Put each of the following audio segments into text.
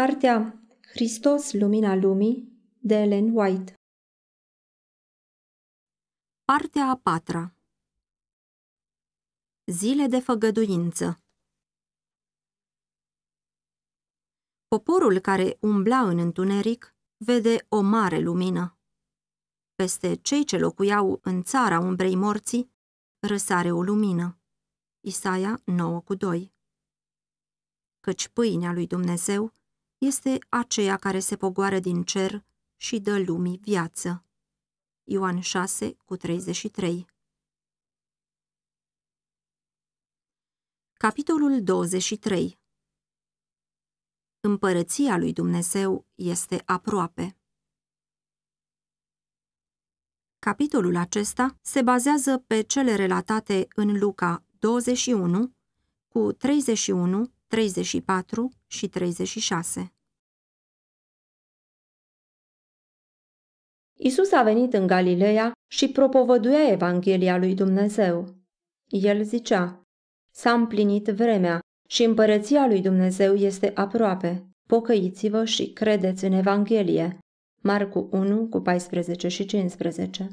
Cartea Hristos, Lumina Lumii de Ellen White Partea a patra Zile de făgăduință Poporul care umbla în întuneric vede o mare lumină. Peste cei ce locuiau în țara umbrei morții, răsare o lumină. Isaia 9,2 cu Căci pâinea lui Dumnezeu este aceea care se pogoară din cer și dă lumii viață. Ioan 6, cu 33 Capitolul 23 Împărăția lui Dumnezeu este aproape. Capitolul acesta se bazează pe cele relatate în Luca 21, cu 31 34 și 36. Isus a venit în Galileea și propovăduia Evanghelia lui Dumnezeu. El zicea, S-a împlinit vremea și împărăția lui Dumnezeu este aproape. Pocăiți-vă și credeți în Evanghelie. Marcu 1, cu 14 și 15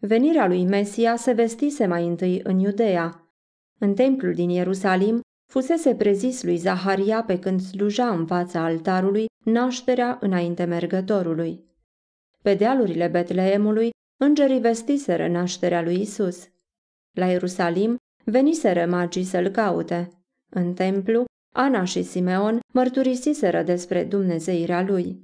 Venirea lui Mesia se vestise mai întâi în Iudeea. În templul din Ierusalim Fusese prezis lui Zaharia pe când sluja în fața altarului nașterea înainte mergătorului. Pe dealurile Betleemului, îngerii vestiseră nașterea lui Isus. La Ierusalim veniseră magii să-l caute. În templu, Ana și Simeon mărturisiseră despre dumnezeirea lui.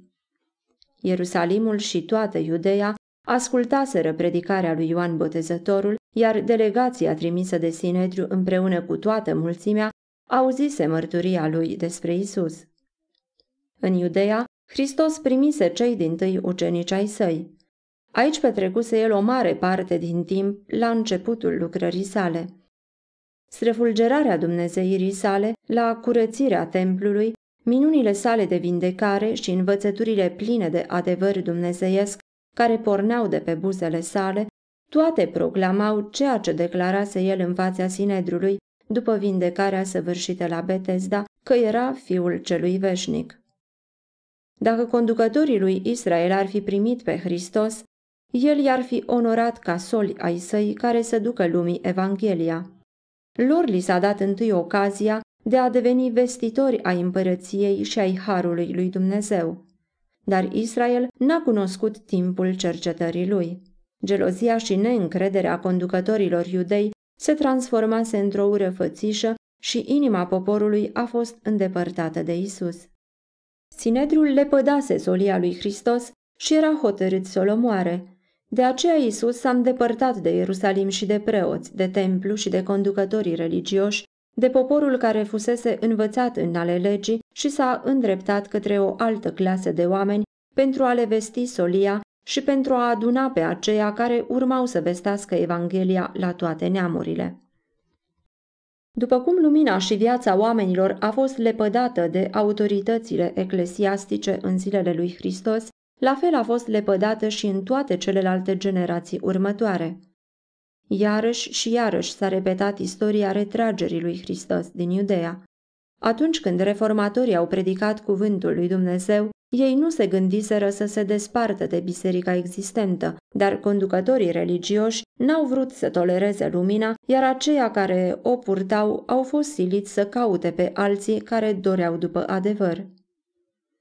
Ierusalimul și toată Iudeea ascultaseră predicarea lui Ioan Botezătorul, iar delegația trimisă de Sinedriu împreună cu toată mulțimea auzise mărturia lui despre Isus. În Iudeea, Hristos primise cei din tâi ucenici ai săi. Aici petrecuse el o mare parte din timp la începutul lucrării sale. Străfulgerarea Dumnezeirii sale la curățirea templului, minunile sale de vindecare și învățăturile pline de adevăr dumnezeiesc care porneau de pe buzele sale, toate proclamau ceea ce declarase el în fața Sinedrului după vindecarea săvârșită la Betesda, că era fiul celui veșnic. Dacă conducătorii lui Israel ar fi primit pe Hristos, el i-ar fi onorat ca soli ai săi care să ducă lumii Evanghelia. Lor li s-a dat întâi ocazia de a deveni vestitori ai împărăției și ai harului lui Dumnezeu. Dar Israel n-a cunoscut timpul cercetării lui. Gelozia și neîncrederea conducătorilor iudei se transformase într-o ură fățișă și inima poporului a fost îndepărtată de Isus. Sinedrul lepădase solia lui Hristos și era hotărât să o moare. De aceea Isus s-a îndepărtat de Ierusalim și de preoți, de templu și de conducătorii religioși, de poporul care fusese învățat în ale legii și s-a îndreptat către o altă clasă de oameni pentru a le vesti solia și pentru a aduna pe aceia care urmau să vestească Evanghelia la toate neamurile. După cum lumina și viața oamenilor a fost lepădată de autoritățile eclesiastice în zilele lui Hristos, la fel a fost lepădată și în toate celelalte generații următoare. Iarăși și iarăși s-a repetat istoria retragerii lui Hristos din Iudea, Atunci când reformatorii au predicat cuvântul lui Dumnezeu, ei nu se gândiseră să se despartă de biserica existentă, dar conducătorii religioși n-au vrut să tolereze lumina, iar aceia care o purtau au fost siliți să caute pe alții care doreau după adevăr.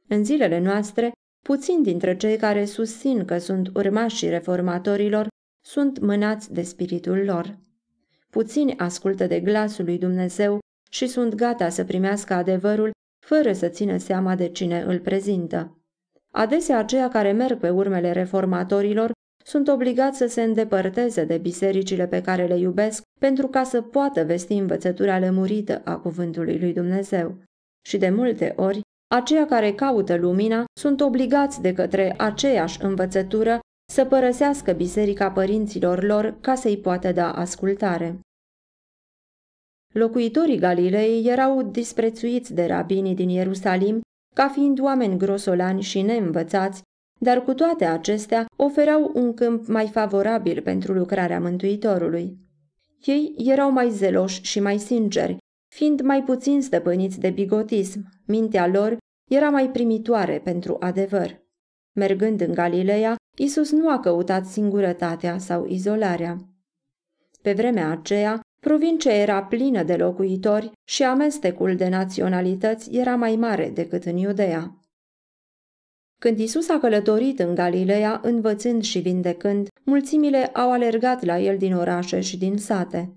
În zilele noastre, puțini dintre cei care susțin că sunt urmașii reformatorilor sunt mânați de spiritul lor. Puțini ascultă de glasul lui Dumnezeu și sunt gata să primească adevărul fără să țină seama de cine îl prezintă. Adesea aceia care merg pe urmele reformatorilor sunt obligați să se îndepărteze de bisericile pe care le iubesc pentru ca să poată vesti învățătura lămurită a cuvântului lui Dumnezeu. Și de multe ori, aceia care caută lumina sunt obligați de către aceeași învățătură să părăsească biserica părinților lor ca să-i poată da ascultare. Locuitorii Galilei erau disprețuiți de rabinii din Ierusalim ca fiind oameni grosolani și neînvățați, dar cu toate acestea ofereau un câmp mai favorabil pentru lucrarea Mântuitorului. Ei erau mai zeloși și mai sinceri, fiind mai puțin stăpâniți de bigotism, mintea lor era mai primitoare pentru adevăr. Mergând în Galileea, Isus nu a căutat singurătatea sau izolarea. Pe vremea aceea, Provincia era plină de locuitori și amestecul de naționalități era mai mare decât în Iudea. Când Isus a călătorit în Galileea, învățând și vindecând, mulțimile au alergat la el din orașe și din sate.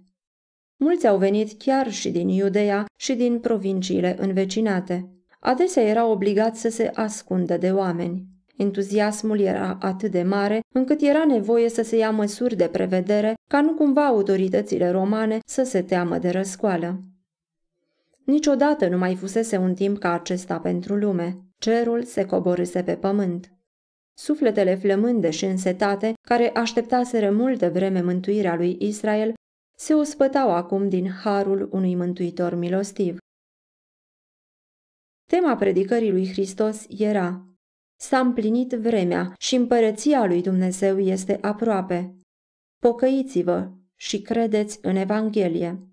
Mulți au venit chiar și din Iudea și din provinciile învecinate. Adesea era obligat să se ascundă de oameni. Entuziasmul era atât de mare încât era nevoie să se ia măsuri de prevedere ca nu cumva autoritățile romane să se teamă de răscoală. Niciodată nu mai fusese un timp ca acesta pentru lume. Cerul se coborâse pe pământ. Sufletele flămânde și însetate, care așteptaseră multă vreme mântuirea lui Israel, se ospătau acum din harul unui mântuitor milostiv. Tema predicării lui Hristos era S-a împlinit vremea și împărăția lui Dumnezeu este aproape. Pocăiți-vă și credeți în Evanghelie.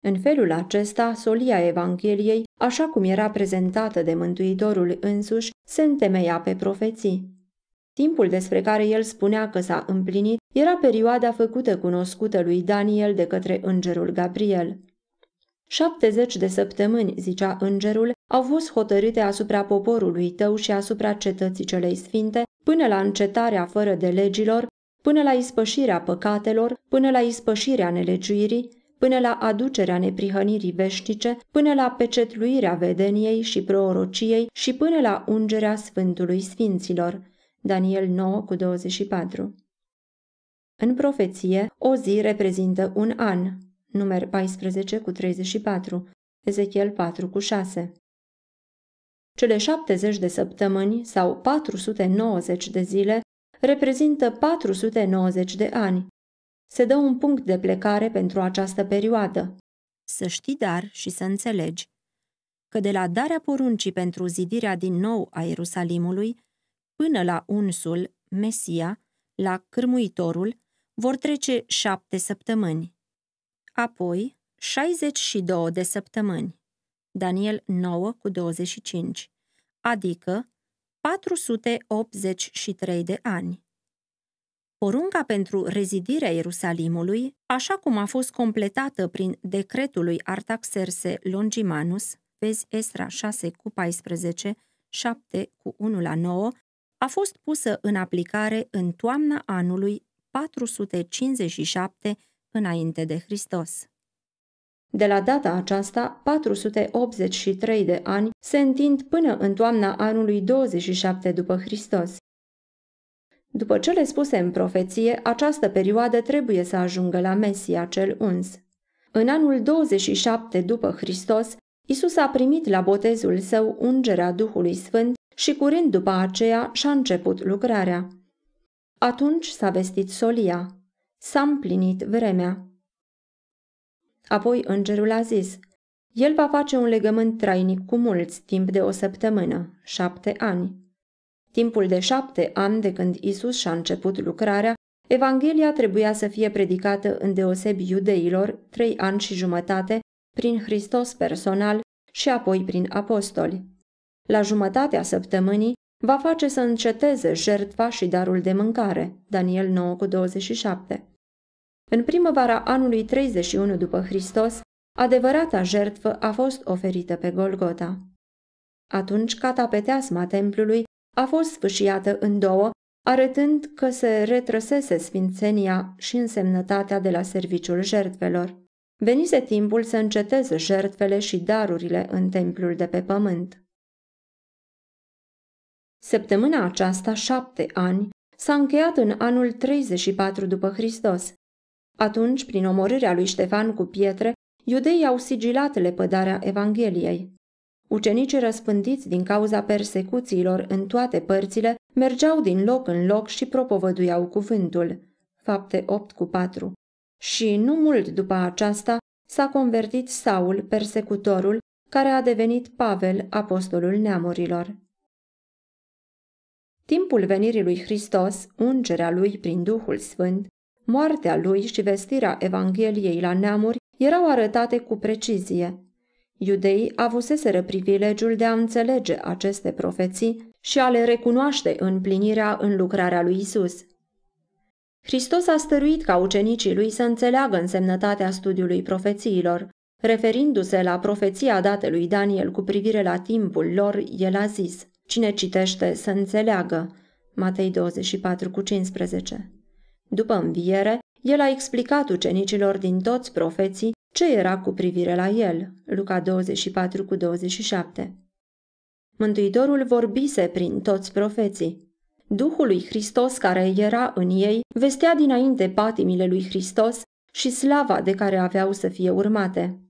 În felul acesta, solia Evangheliei, așa cum era prezentată de Mântuitorul însuși, se întemeia pe profeții. Timpul despre care el spunea că s-a împlinit era perioada făcută cunoscută lui Daniel de către îngerul Gabriel. 70 de săptămâni, zicea îngerul, au fost hotărâte asupra poporului tău și asupra cetății celei sfinte, până la încetarea fără de legilor, până la ispășirea păcatelor, până la ispășirea nelegiuirii, până la aducerea neprihănirii veșnice, până la pecetluirea vedeniei și proorociei și până la ungerea Sfântului Sfinților. Daniel 9 cu 24 În profeție, o zi reprezintă un an, numeri 14 cu 34, Ezechiel 4 cu 6. Cele 70 de săptămâni sau 490 de zile reprezintă 490 de ani. Se dă un punct de plecare pentru această perioadă. Să știi dar și să înțelegi că de la darea poruncii pentru zidirea din nou a Ierusalimului până la unsul, Mesia, la cârmuitorul, vor trece șapte săptămâni. Apoi, 62 de săptămâni. Daniel 9 cu 25, adică 483 de ani. Porunca pentru rezidirea Ierusalimului, așa cum a fost completată prin decretul lui Artaxerse Longimanus, vezi Estra 6 cu 14, 7 cu 1 la 9, a fost pusă în aplicare în toamna anului 457 înainte de Hristos. De la data aceasta, 483 de ani se întind până în toamna anului 27 după Hristos. După cele spuse în profeție, această perioadă trebuie să ajungă la Mesia cel uns. În anul 27 după Hristos, Isus a primit la botezul său ungerea Duhului Sfânt și curând după aceea și-a început lucrarea. Atunci s-a vestit solia, S-a împlinit vremea. Apoi îngerul a zis, el va face un legământ trainic cu mulți, timp de o săptămână, șapte ani. Timpul de șapte ani de când Isus și-a început lucrarea, Evanghelia trebuia să fie predicată în deosebi iudeilor trei ani și jumătate prin Hristos personal și apoi prin apostoli. La jumătatea săptămânii va face să înceteze jertfa și darul de mâncare, Daniel 9:27 în primăvara anului 31 după Hristos, adevărata jertfă a fost oferită pe Golgota. Atunci catapeteasma templului a fost sfâșiată în două, arătând că se retrăsese sfințenia și însemnătatea de la serviciul jertfelor. Venise timpul să înceteze jertfele și darurile în templul de pe pământ. Săptămâna aceasta, șapte ani, s-a încheiat în anul 34 după Hristos, atunci, prin omorârea lui Ștefan cu pietre, iudeii au sigilat lepădarea Evangheliei. Ucenicii răspândiți din cauza persecuțiilor în toate părțile mergeau din loc în loc și propovăduiau cuvântul. Fapte 8 cu 4. Și nu mult după aceasta s-a convertit Saul, persecutorul, care a devenit Pavel, apostolul neamurilor. Timpul venirii lui Hristos, ungerea lui prin Duhul Sfânt, Moartea lui și vestirea Evangheliei la neamuri erau arătate cu precizie. Iudeii avuseseră privilegiul de a înțelege aceste profeții și a le recunoaște împlinirea în lucrarea lui Isus. Hristos a stăruit ca ucenicii lui să înțeleagă însemnătatea studiului profețiilor. Referindu-se la profeția dată lui Daniel cu privire la timpul lor, el a zis, Cine citește să înțeleagă. Matei 24 cu 15 după înviere, el a explicat ucenicilor din toți profeții ce era cu privire la el. Luca 24 cu 27 Mântuitorul vorbise prin toți profeții. Duhul lui Hristos care era în ei vestea dinainte patimile lui Hristos și slava de care aveau să fie urmate.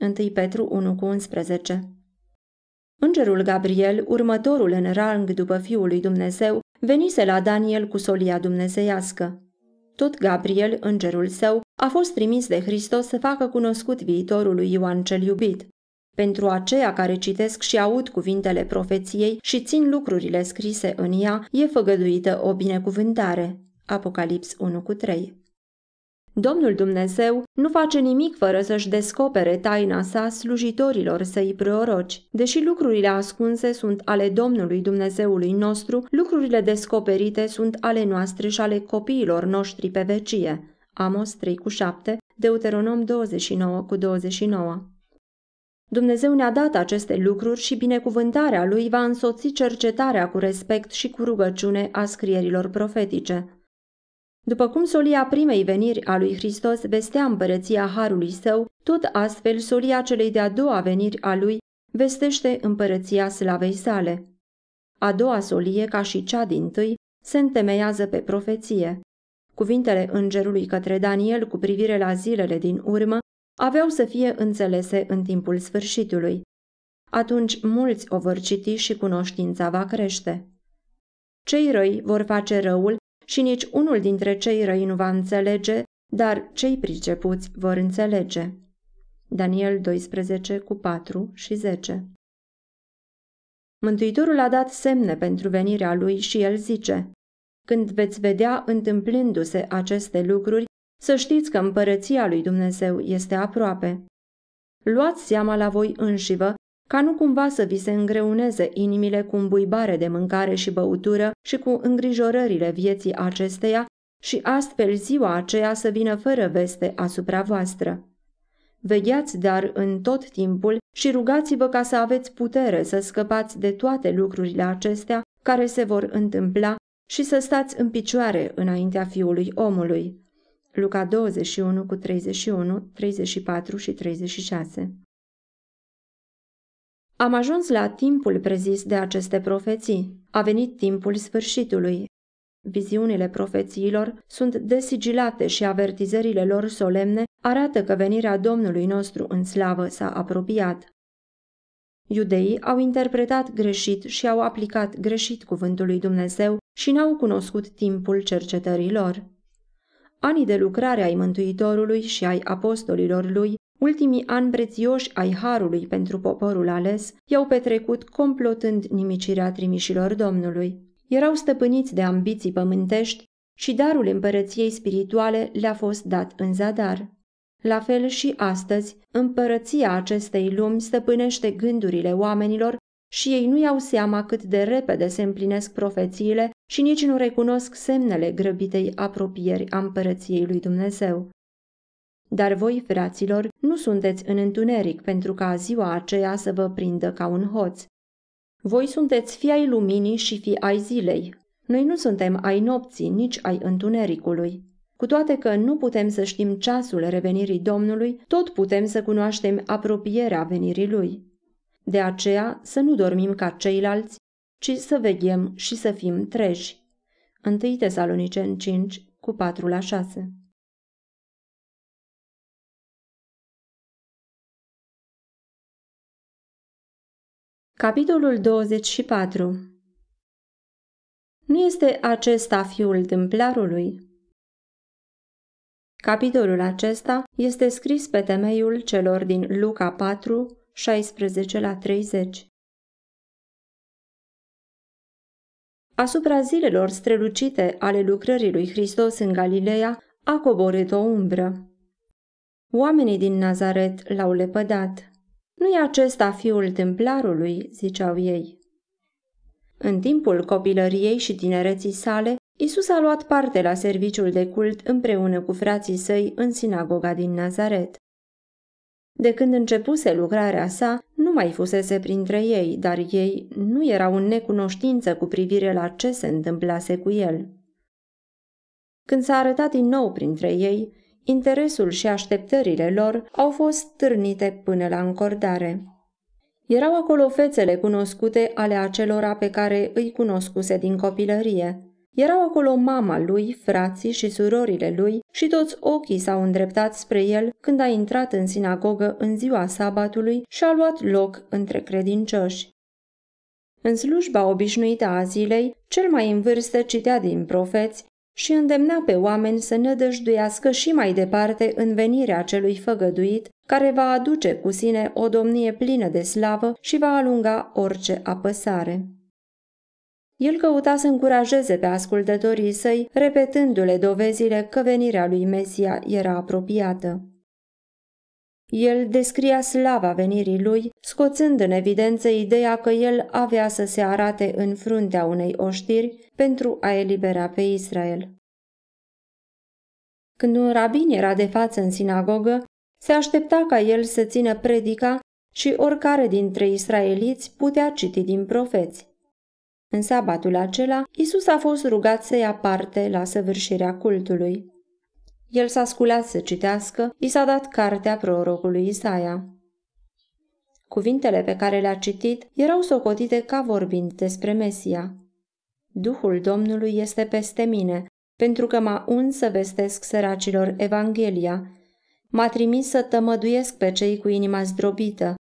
1 Petru 1 cu 11 Îngerul Gabriel, următorul în rang după Fiul lui Dumnezeu, venise la Daniel cu solia dumnezeiască. Tot Gabriel, îngerul său, a fost trimis de Hristos să facă cunoscut viitorul lui Ioan cel iubit. Pentru aceia care citesc și aud cuvintele profeției și țin lucrurile scrise în ea, e făgăduită o binecuvântare. Apocalips 1 cu 3 Domnul Dumnezeu nu face nimic fără să-și descopere taina sa slujitorilor săi proroci. Deși lucrurile ascunse sunt ale Domnului Dumnezeului nostru, lucrurile descoperite sunt ale noastre și ale copiilor noștri pe vecie. Amos 3 cu 7, Deuteronom 29 cu 29. Dumnezeu ne-a dat aceste lucruri și binecuvântarea lui va însoți cercetarea cu respect și cu rugăciune a scrierilor profetice. După cum solia primei veniri a lui Hristos vestea împărăția Harului Său, tot astfel solia celei de-a doua veniri a lui vestește împărăția slavei sale. A doua solie, ca și cea din tâi, se întemeiază pe profeție. Cuvintele îngerului către Daniel cu privire la zilele din urmă aveau să fie înțelese în timpul sfârșitului. Atunci mulți o vor citi și cunoștința va crește. Cei răi vor face răul și nici unul dintre cei răi nu va înțelege, dar cei pricepuți vor înțelege. Daniel 12 cu 4 și 10 Mântuitorul a dat semne pentru venirea lui și el zice, Când veți vedea întâmplându-se aceste lucruri, să știți că împărăția lui Dumnezeu este aproape. Luați seama la voi înșivă ca nu cumva să vi se îngreuneze inimile cu îmbuibare de mâncare și băutură și cu îngrijorările vieții acesteia și astfel ziua aceea să vină fără veste asupra voastră. Vegheați dar în tot timpul și rugați-vă ca să aveți putere să scăpați de toate lucrurile acestea care se vor întâmpla și să stați în picioare înaintea fiului omului. Luca 21 cu 31, 34 și 36 am ajuns la timpul prezis de aceste profeții. A venit timpul sfârșitului. Viziunile profețiilor sunt desigilate și avertizările lor solemne arată că venirea Domnului nostru în slavă s-a apropiat. Iudeii au interpretat greșit și au aplicat greșit cuvântul lui Dumnezeu și n-au cunoscut timpul cercetărilor. Anii de lucrare ai Mântuitorului și ai apostolilor lui Ultimii ani prețioși ai Harului pentru poporul ales i-au petrecut complotând nimicirea trimișilor Domnului. Erau stăpâniți de ambiții pământești și darul împărăției spirituale le-a fost dat în zadar. La fel și astăzi, împărăția acestei lumi stăpânește gândurile oamenilor și ei nu iau seama cât de repede se împlinesc profețiile și nici nu recunosc semnele grăbitei apropieri a împărăției lui Dumnezeu. Dar voi, fraților, nu sunteți în întuneric pentru ca ziua aceea să vă prindă ca un hoț. Voi sunteți fi ai luminii și fi ai zilei. Noi nu suntem ai nopții, nici ai întunericului. Cu toate că nu putem să știm ceasul revenirii Domnului, tot putem să cunoaștem apropierea venirii Lui. De aceea să nu dormim ca ceilalți, ci să veghem și să fim treji. 1 Tesalonicen 5, cu 4 la 6 Capitolul 24 Nu este acesta fiul tâmplarului? Capitolul acesta este scris pe temeiul celor din Luca 4, 16 la 30. Asupra zilelor strălucite ale lucrării lui Hristos în Galileea a coborât o umbră. Oamenii din Nazaret l-au lepădat. Nu e acesta fiul templarului?" ziceau ei. În timpul copilăriei și tinereții sale, Isus a luat parte la serviciul de cult împreună cu frații săi în sinagoga din Nazaret. De când începuse lucrarea sa, nu mai fusese printre ei, dar ei nu erau în necunoștință cu privire la ce se întâmplase cu el. Când s-a arătat din nou printre ei, Interesul și așteptările lor au fost târnite până la încordare. Erau acolo fețele cunoscute ale acelora pe care îi cunoscuse din copilărie. Erau acolo mama lui, frații și surorile lui și toți ochii s-au îndreptat spre el când a intrat în sinagogă în ziua sabatului și a luat loc între credincioși. În slujba obișnuită a zilei, cel mai în vârstă citea din profeți, și îndemna pe oameni să nădăjduiască și mai departe în venirea celui făgăduit, care va aduce cu sine o domnie plină de slavă și va alunga orice apăsare. El căuta să încurajeze pe ascultătorii săi, repetându-le dovezile că venirea lui Mesia era apropiată. El descria slava venirii lui, scoțând în evidență ideea că el avea să se arate în fruntea unei oștiri pentru a elibera pe Israel. Când un rabin era de față în sinagogă, se aștepta ca el să țină predica și oricare dintre israeliți putea citi din profeți. În sabatul acela, Isus a fost rugat să ia parte la săvârșirea cultului. El s-a sculat să citească, i s-a dat cartea prorocului Isaia. Cuvintele pe care le-a citit erau socotite ca vorbind despre Mesia. Duhul Domnului este peste mine, pentru că m-a un să vestesc săracilor Evanghelia, m-a trimis să tămăduiesc pe cei cu inima zdrobită,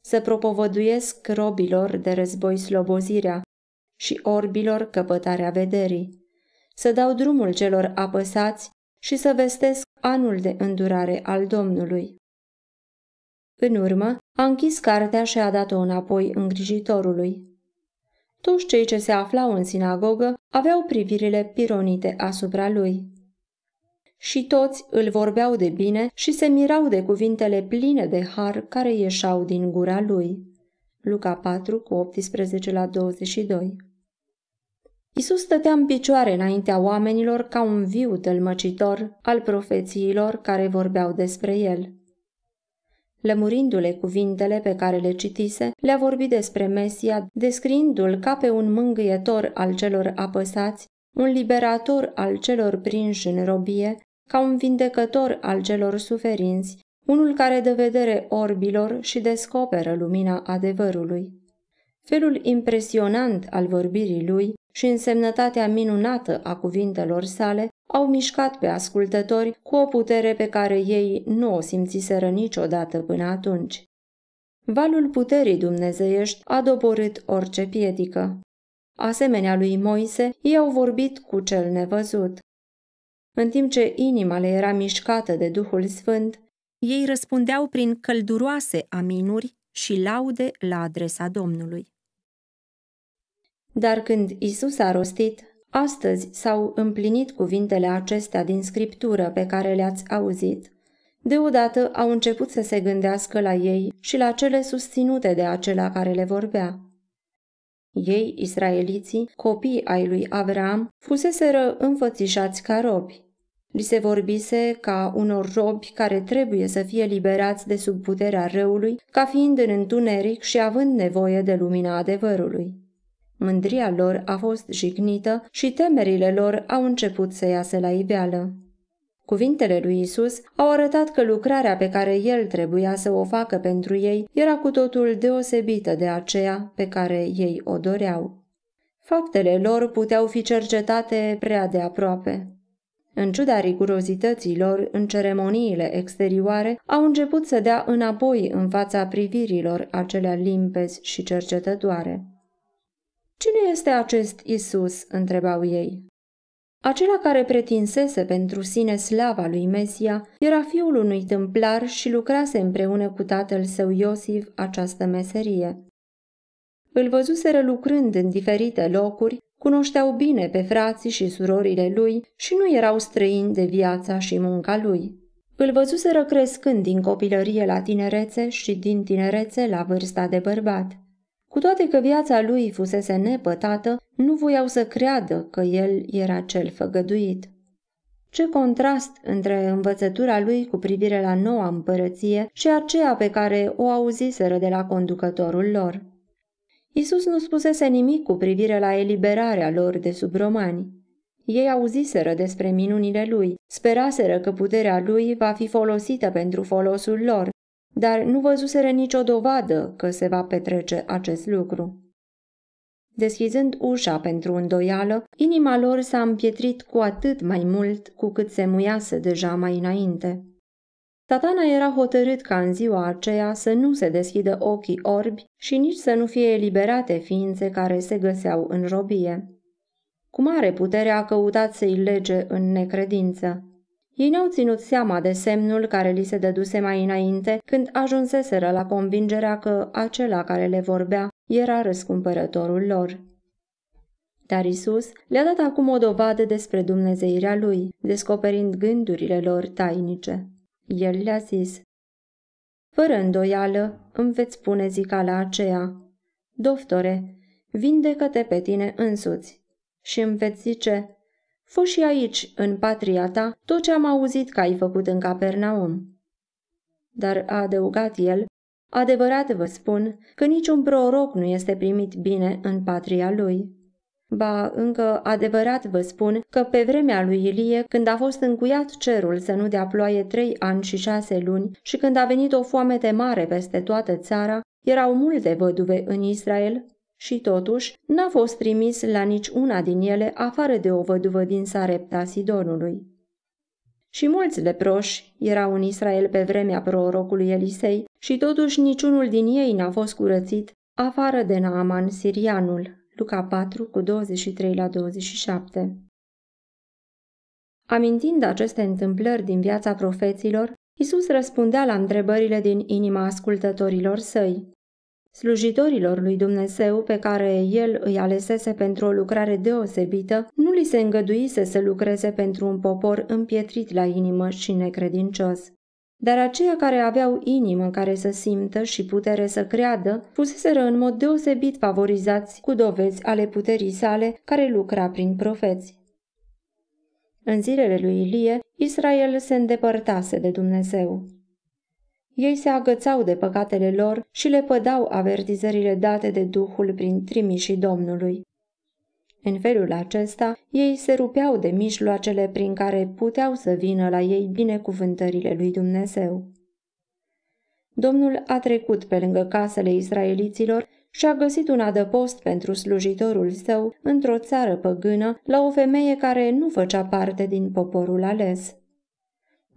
să propovăduiesc robilor de război slobozirea și orbilor căpătarea vederii, să dau drumul celor apăsați și să vestesc anul de îndurare al Domnului. În urmă, a închis cartea și a dat-o înapoi îngrijitorului. Toți cei ce se aflau în sinagogă aveau privirile pironite asupra lui. Și toți îl vorbeau de bine și se mirau de cuvintele pline de har care ieșau din gura lui. Luca 4 cu 18 la 22 Isus stătea în picioare înaintea oamenilor ca un viu tălmăcitor al profețiilor care vorbeau despre el. Lămurindu-le cuvintele pe care le citise, le-a vorbit despre Mesia, descriindu-l ca pe un mângâietor al celor apăsați, un liberator al celor prinși în robie, ca un vindecător al celor suferinți, unul care dă vedere orbilor și descoperă lumina adevărului. Felul impresionant al vorbirii lui și însemnătatea minunată a cuvintelor sale au mișcat pe ascultători cu o putere pe care ei nu o simțiseră niciodată până atunci. Valul puterii dumnezeiești a doborât orice piedică. Asemenea lui Moise, ei au vorbit cu cel nevăzut. În timp ce inima le era mișcată de Duhul Sfânt, ei răspundeau prin călduroase aminuri și laude la adresa Domnului. Dar când Isus a rostit, astăzi s-au împlinit cuvintele acestea din scriptură pe care le-ați auzit, deodată au început să se gândească la ei și la cele susținute de acela care le vorbea. Ei, israeliții, copii ai lui Avram, fuseseră înfățișați ca robi. Li se vorbise ca unor robi care trebuie să fie liberați de sub puterea răului, ca fiind în întuneric și având nevoie de lumina adevărului. Mândria lor a fost jignită și temerile lor au început să iasă la iveală. Cuvintele lui Isus au arătat că lucrarea pe care el trebuia să o facă pentru ei era cu totul deosebită de aceea pe care ei o doreau. Faptele lor puteau fi cercetate prea de aproape. În ciuda rigurozității lor în ceremoniile exterioare, au început să dea înapoi în fața privirilor acelea limpezi și cercetătoare. Cine este acest Isus?" întrebau ei. Acela care pretinsese pentru sine slava lui Mesia era fiul unui tâmplar și lucrase împreună cu tatăl său Iosif această meserie. Îl văzuseră lucrând în diferite locuri, cunoșteau bine pe frații și surorile lui și nu erau străini de viața și munca lui. Îl văzuseră crescând din copilărie la tinerețe și din tinerețe la vârsta de bărbat. Cu toate că viața lui fusese nepătată, nu voiau să creadă că el era cel făgăduit. Ce contrast între învățătura lui cu privire la noua împărăție și aceea pe care o auziseră de la conducătorul lor. Isus nu spusese nimic cu privire la eliberarea lor de sub romani. Ei auziseră despre minunile lui, speraseră că puterea lui va fi folosită pentru folosul lor, dar nu văzuseră nicio dovadă că se va petrece acest lucru. Deschizând ușa pentru îndoială, inima lor s-a împietrit cu atât mai mult cu cât se muiase deja mai înainte. Tatana era hotărât ca în ziua aceea să nu se deschidă ochii orbi și nici să nu fie eliberate ființe care se găseau în robie. Cu mare putere a căutat să-i lege în necredință. Ei n-au ținut seama de semnul care li se dăduse mai înainte când ajunseseră la convingerea că acela care le vorbea era răscumpărătorul lor. Dar Isus le-a dat acum o dovadă despre Dumnezeirea lui, descoperind gândurile lor tainice. El le-a zis, Fără îndoială îmi veți pune la aceea, Doftore, vindecă-te pe tine însuți. Și îmi veți zice, Fă și aici, în patria ta, tot ce am auzit că ai făcut în Capernaum. Dar a adăugat el, adevărat vă spun că niciun proroc nu este primit bine în patria lui. Ba, încă adevărat vă spun că pe vremea lui Ilie, când a fost încuiat cerul să nu dea ploaie trei ani și șase luni și când a venit o de mare peste toată țara, erau multe văduve în Israel și totuși, n-a fost trimis la nici una din ele afară de o văduvă din Sarepta Sidonului. Și mulți leproși erau în Israel pe vremea prorocului Elisei și totuși niciunul din ei n-a fost curățit afară de Naaman Sirianul. Luca 4 cu 23 la 27 Amintind aceste întâmplări din viața profeților, Isus răspundea la întrebările din inima ascultătorilor săi. Slujitorilor lui Dumnezeu, pe care el îi alesese pentru o lucrare deosebită, nu li se îngăduise să lucreze pentru un popor împietrit la inimă și necredincios. Dar aceia care aveau inimă care să simtă și putere să creadă, fuseseră în mod deosebit favorizați cu dovezi ale puterii sale care lucra prin profeți. În zilele lui Ilie, Israel se îndepărtase de Dumnezeu. Ei se agățau de păcatele lor și le pădau avertizările date de Duhul prin trimișii Domnului. În felul acesta, ei se rupeau de mijloacele prin care puteau să vină la ei binecuvântările lui Dumnezeu. Domnul a trecut pe lângă casele israeliților și a găsit un adăpost pentru slujitorul său într-o țară păgână la o femeie care nu făcea parte din poporul ales.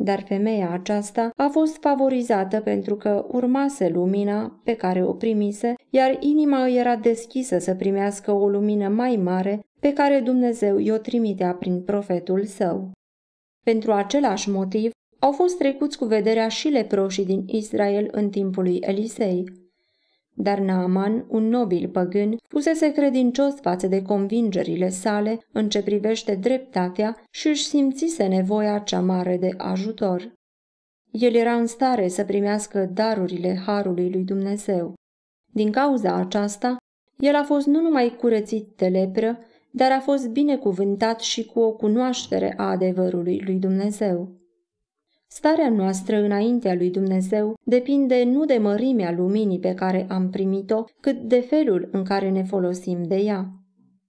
Dar femeia aceasta a fost favorizată pentru că urmase lumina pe care o primise, iar inima îi era deschisă să primească o lumină mai mare pe care Dumnezeu i-o trimitea prin profetul său. Pentru același motiv, au fost trecuți cu vederea și leproșii din Israel în timpul lui Elisei, dar Naaman, un nobil păgân, fusese credincios față de convingerile sale în ce privește dreptatea și își simțise nevoia cea mare de ajutor. El era în stare să primească darurile harului lui Dumnezeu. Din cauza aceasta, el a fost nu numai curățit de lepră, dar a fost binecuvântat și cu o cunoaștere a adevărului lui Dumnezeu. Starea noastră înaintea lui Dumnezeu depinde nu de mărimea luminii pe care am primit-o, cât de felul în care ne folosim de ea.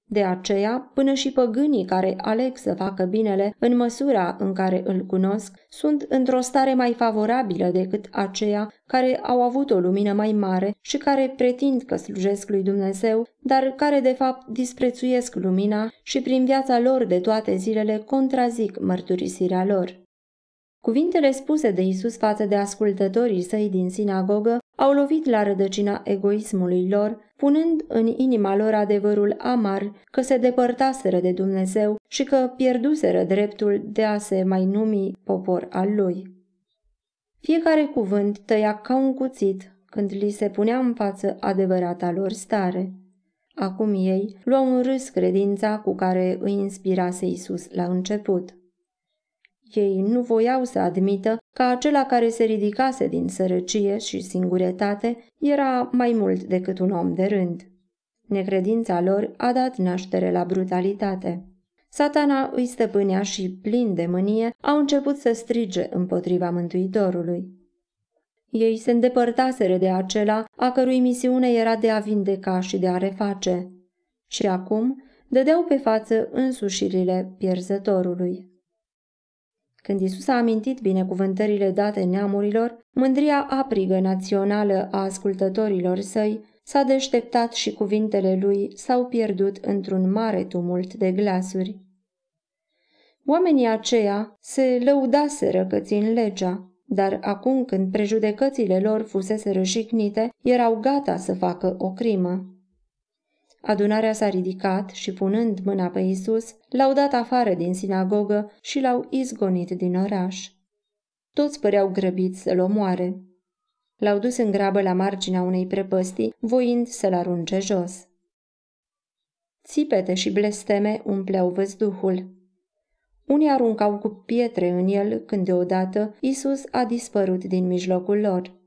De aceea, până și păgânii care aleg să facă binele în măsura în care îl cunosc, sunt într-o stare mai favorabilă decât aceia care au avut o lumină mai mare și care pretind că slujesc lui Dumnezeu, dar care de fapt disprețuiesc lumina și prin viața lor de toate zilele contrazic mărturisirea lor. Cuvintele spuse de Isus față de ascultătorii săi din sinagogă au lovit la rădăcina egoismului lor, punând în inima lor adevărul amar că se depărtaseră de Dumnezeu și că pierduseră dreptul de a se mai numi popor al lui. Fiecare cuvânt tăia ca un cuțit când li se punea în față adevărata lor stare. Acum ei luau în râs credința cu care îi inspirase Isus la început. Ei nu voiau să admită că acela care se ridicase din sărăcie și singuretate era mai mult decât un om de rând. Necredința lor a dat naștere la brutalitate. Satana îi stăpânea și, plin de mânie, au început să strige împotriva Mântuitorului. Ei se îndepărtaseră de acela a cărui misiune era de a vindeca și de a reface. Și acum dădeau pe față însușirile pierzătorului. Când Isus a amintit binecuvântările date neamurilor, mândria aprigă națională a ascultătorilor săi s-a deșteptat și cuvintele lui s-au pierdut într-un mare tumult de glasuri. Oamenii aceia se lăudaseră că țin legea, dar acum când prejudecățile lor fusese rășicnite, erau gata să facă o crimă. Adunarea s-a ridicat și, punând mâna pe Isus, l-au dat afară din sinagogă și l-au izgonit din oraș. Toți păreau grăbiți să-l omoare. L-au dus în grabă la marginea unei prepăstii, voind să-l arunce jos. Țipete și blesteme umpleau văzduhul. Unii aruncau cu pietre în el când deodată Isus a dispărut din mijlocul lor.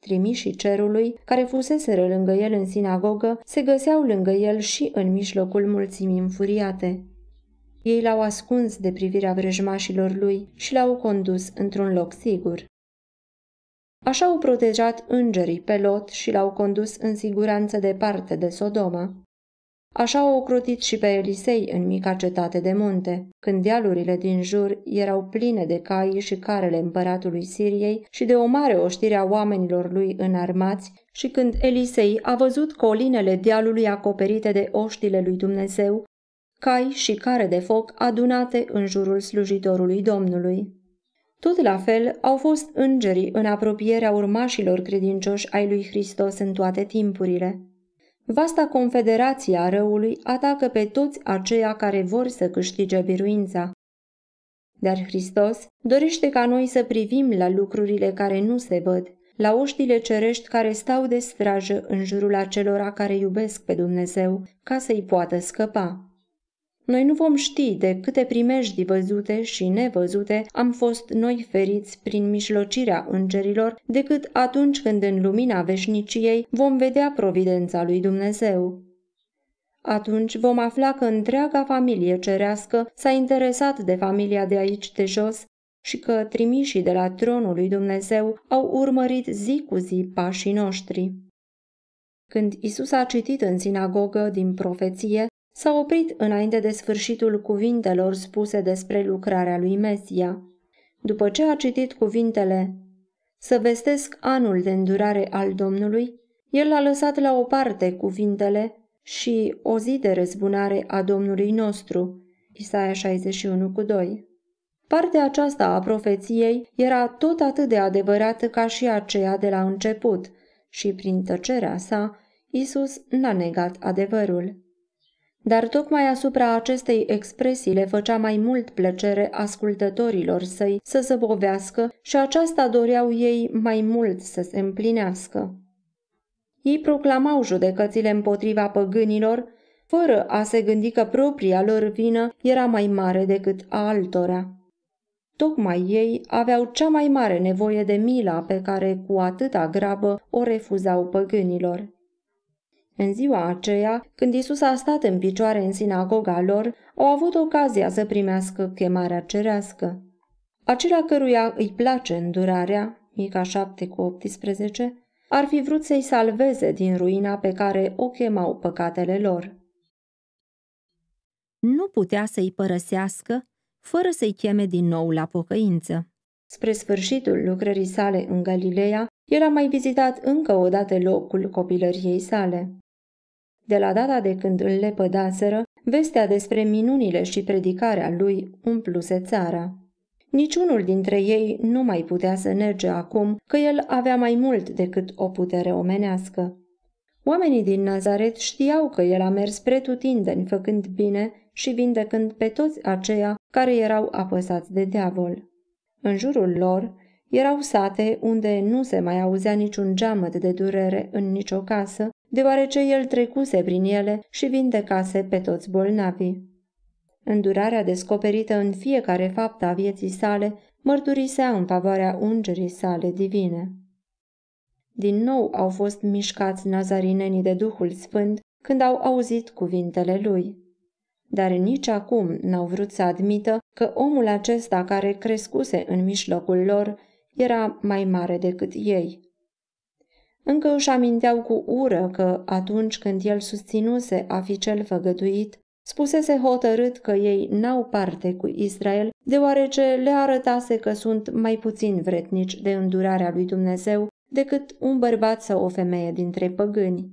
Trimișii cerului, care fuseseră lângă el în sinagogă, se găseau lângă el și în mijlocul mulțimii înfuriate. Ei l-au ascuns de privirea vrăjmașilor lui și l-au condus într-un loc sigur. Așa au protejat îngerii pe Lot și l-au condus în siguranță departe de Sodoma. Așa au ocrotit și pe Elisei în mica cetate de munte, când dealurile din jur erau pline de cai și carele împăratului Siriei și de o mare oștire a oamenilor lui înarmați și când Elisei a văzut colinele dealului acoperite de oștile lui Dumnezeu, cai și care de foc adunate în jurul slujitorului Domnului. Tot la fel au fost îngerii în apropierea urmașilor credincioși ai lui Hristos în toate timpurile. Vasta confederație a răului atacă pe toți aceia care vor să câștige biruința. Dar Hristos dorește ca noi să privim la lucrurile care nu se văd, la oștile cerești care stau de strajă în jurul acelora care iubesc pe Dumnezeu, ca să-i poată scăpa. Noi nu vom ști de câte primejdi văzute și nevăzute am fost noi feriți prin mijlocirea îngerilor, decât atunci când în lumina veșniciei vom vedea providența lui Dumnezeu. Atunci vom afla că întreaga familie cerească s-a interesat de familia de aici de jos și că trimișii de la tronul lui Dumnezeu au urmărit zi cu zi pașii noștri. Când Isus a citit în sinagogă din profeție, s-a oprit înainte de sfârșitul cuvintelor spuse despre lucrarea lui Mesia. După ce a citit cuvintele Să vestesc anul de îndurare al Domnului, el a lăsat la o parte cuvintele și o zi de răzbunare a Domnului nostru, Isaia 61 cu 2. Partea aceasta a profeției era tot atât de adevărată ca și aceea de la început și prin tăcerea sa, Isus n-a negat adevărul dar tocmai asupra acestei expresii le făcea mai mult plăcere ascultătorilor săi să zăbovească și aceasta doreau ei mai mult să se împlinească. Ei proclamau judecățile împotriva păgânilor, fără a se gândi că propria lor vină era mai mare decât a altora. Tocmai ei aveau cea mai mare nevoie de mila pe care cu atâta grabă o refuzau păgânilor. În ziua aceea, când Isus a stat în picioare în sinagoga lor, au avut ocazia să primească chemarea cerească. Acela căruia îi place îndurarea, Mica 7 cu 18, ar fi vrut să-i salveze din ruina pe care o chemau păcatele lor. Nu putea să-i părăsească fără să-i cheme din nou la pocăință. Spre sfârșitul lucrării sale în Galileea, el a mai vizitat încă o dată locul copilăriei sale. De la data de când îl lepădaseră, vestea despre minunile și predicarea lui umpluse țara. Niciunul dintre ei nu mai putea să nerge acum că el avea mai mult decât o putere omenească. Oamenii din Nazaret știau că el a mers pretutindeni făcând bine și vindecând pe toți aceia care erau apăsați de diavol. În jurul lor erau sate unde nu se mai auzea niciun geamăt de durere în nicio casă deoarece el trecuse prin ele și vindecase pe toți bolnavii. Îndurarea descoperită în fiecare faptă a vieții sale mărturisea în favoarea ungerii sale divine. Din nou au fost mișcați nazarinenii de Duhul Sfânt când au auzit cuvintele lui. Dar nici acum n-au vrut să admită că omul acesta care crescuse în mijlocul lor era mai mare decât ei. Încă își aminteau cu ură că, atunci când el susținuse a fi cel făgăduit, spusese hotărât că ei n-au parte cu Israel, deoarece le arătase că sunt mai puțin vretnici de îndurarea lui Dumnezeu decât un bărbat sau o femeie dintre păgâni.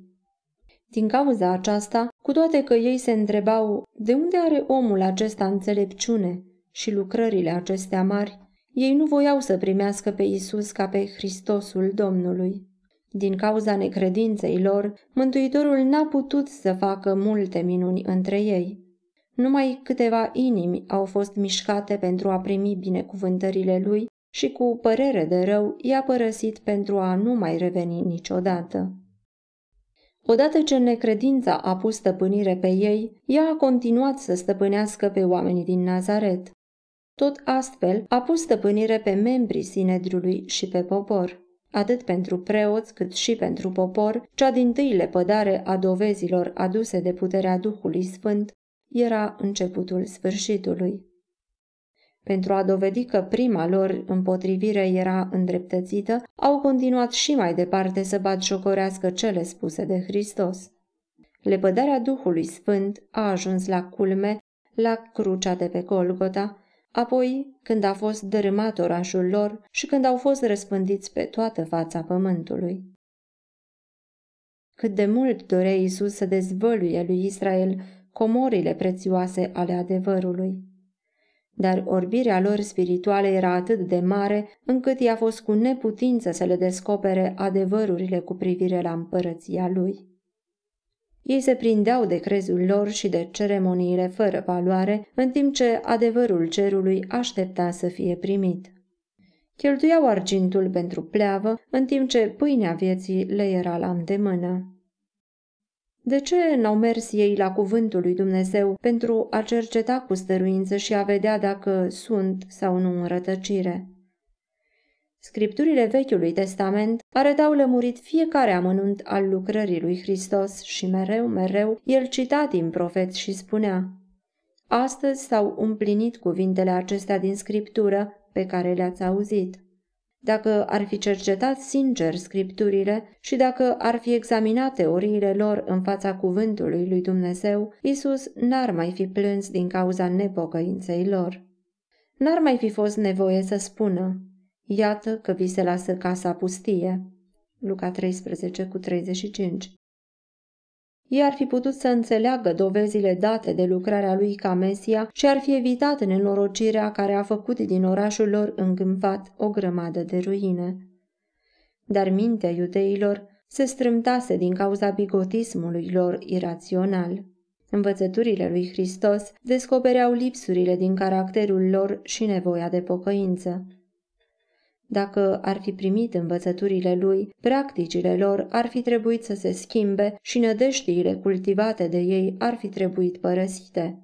Din cauza aceasta, cu toate că ei se întrebau de unde are omul acesta înțelepciune și lucrările acestea mari, ei nu voiau să primească pe Isus ca pe Hristosul Domnului. Din cauza necredinței lor, Mântuitorul n-a putut să facă multe minuni între ei. Numai câteva inimi au fost mișcate pentru a primi binecuvântările lui și cu părere de rău i-a părăsit pentru a nu mai reveni niciodată. Odată ce necredința a pus stăpânire pe ei, ea a continuat să stăpânească pe oamenii din Nazaret. Tot astfel a pus stăpânire pe membrii Sinedriului și pe popor atât pentru preoți cât și pentru popor, cea din tâi lepădare a dovezilor aduse de puterea Duhului Sfânt era începutul sfârșitului. Pentru a dovedi că prima lor împotrivire era îndreptățită, au continuat și mai departe să batjocorească cele spuse de Hristos. Lepădarea Duhului Sfânt a ajuns la culme, la crucea de pe Golgota, Apoi, când a fost dărâmat orașul lor și când au fost răspândiți pe toată fața pământului. Cât de mult dorea Isus să dezvăluie lui Israel comorile prețioase ale adevărului. Dar orbirea lor spirituală era atât de mare încât i-a fost cu neputință să le descopere adevărurile cu privire la împărăția lui. Ei se prindeau de crezul lor și de ceremoniile fără valoare, în timp ce adevărul cerului aștepta să fie primit. Cheltuiau argintul pentru pleavă, în timp ce pâinea vieții le era la îndemână. De ce n-au mers ei la cuvântul lui Dumnezeu pentru a cerceta cu stăruință și a vedea dacă sunt sau nu în rătăcire? Scripturile Vechiului Testament arătau lămurit fiecare amănunt al lucrării lui Hristos și mereu, mereu, el cita din profet și spunea Astăzi s-au împlinit cuvintele acestea din Scriptură pe care le-ați auzit. Dacă ar fi cercetat sincer scripturile și dacă ar fi examinat teoriile lor în fața cuvântului lui Dumnezeu, Isus n-ar mai fi plâns din cauza nepocăinței lor. N-ar mai fi fost nevoie să spună, Iată că vi se lasă casa pustie. Luca 13 cu 35 ei ar fi putut să înțeleagă dovezile date de lucrarea lui ca Mesia și ar fi evitat nenorocirea care a făcut din orașul lor îngâmpat o grămadă de ruine. Dar mintea iudeilor se strâmtase din cauza bigotismului lor irațional. Învățăturile lui Hristos descopereau lipsurile din caracterul lor și nevoia de pocăință. Dacă ar fi primit învățăturile lui, practicile lor ar fi trebuit să se schimbe și nădejdiile cultivate de ei ar fi trebuit părăsite.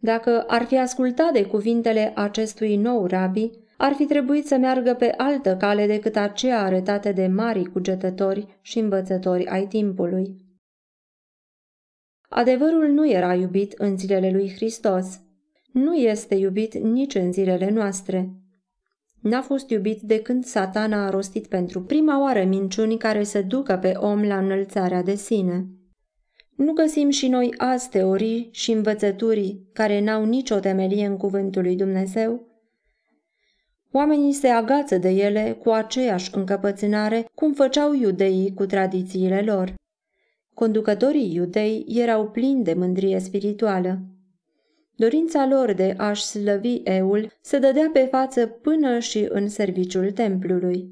Dacă ar fi ascultat de cuvintele acestui nou rabi, ar fi trebuit să meargă pe altă cale decât aceea arătată de marii cugetători și învățători ai timpului. Adevărul nu era iubit în zilele lui Hristos. Nu este iubit nici în zilele noastre. N-a fost iubit de când satana a rostit pentru prima oară minciuni care să ducă pe om la înălțarea de sine. Nu găsim și noi azi teorii și învățături care n-au nicio temelie în cuvântul lui Dumnezeu? Oamenii se agață de ele cu aceeași încăpățânare cum făceau iudeii cu tradițiile lor. Conducătorii iudei erau plini de mândrie spirituală. Dorința lor de a-și slăvi eul se dădea pe față până și în serviciul templului.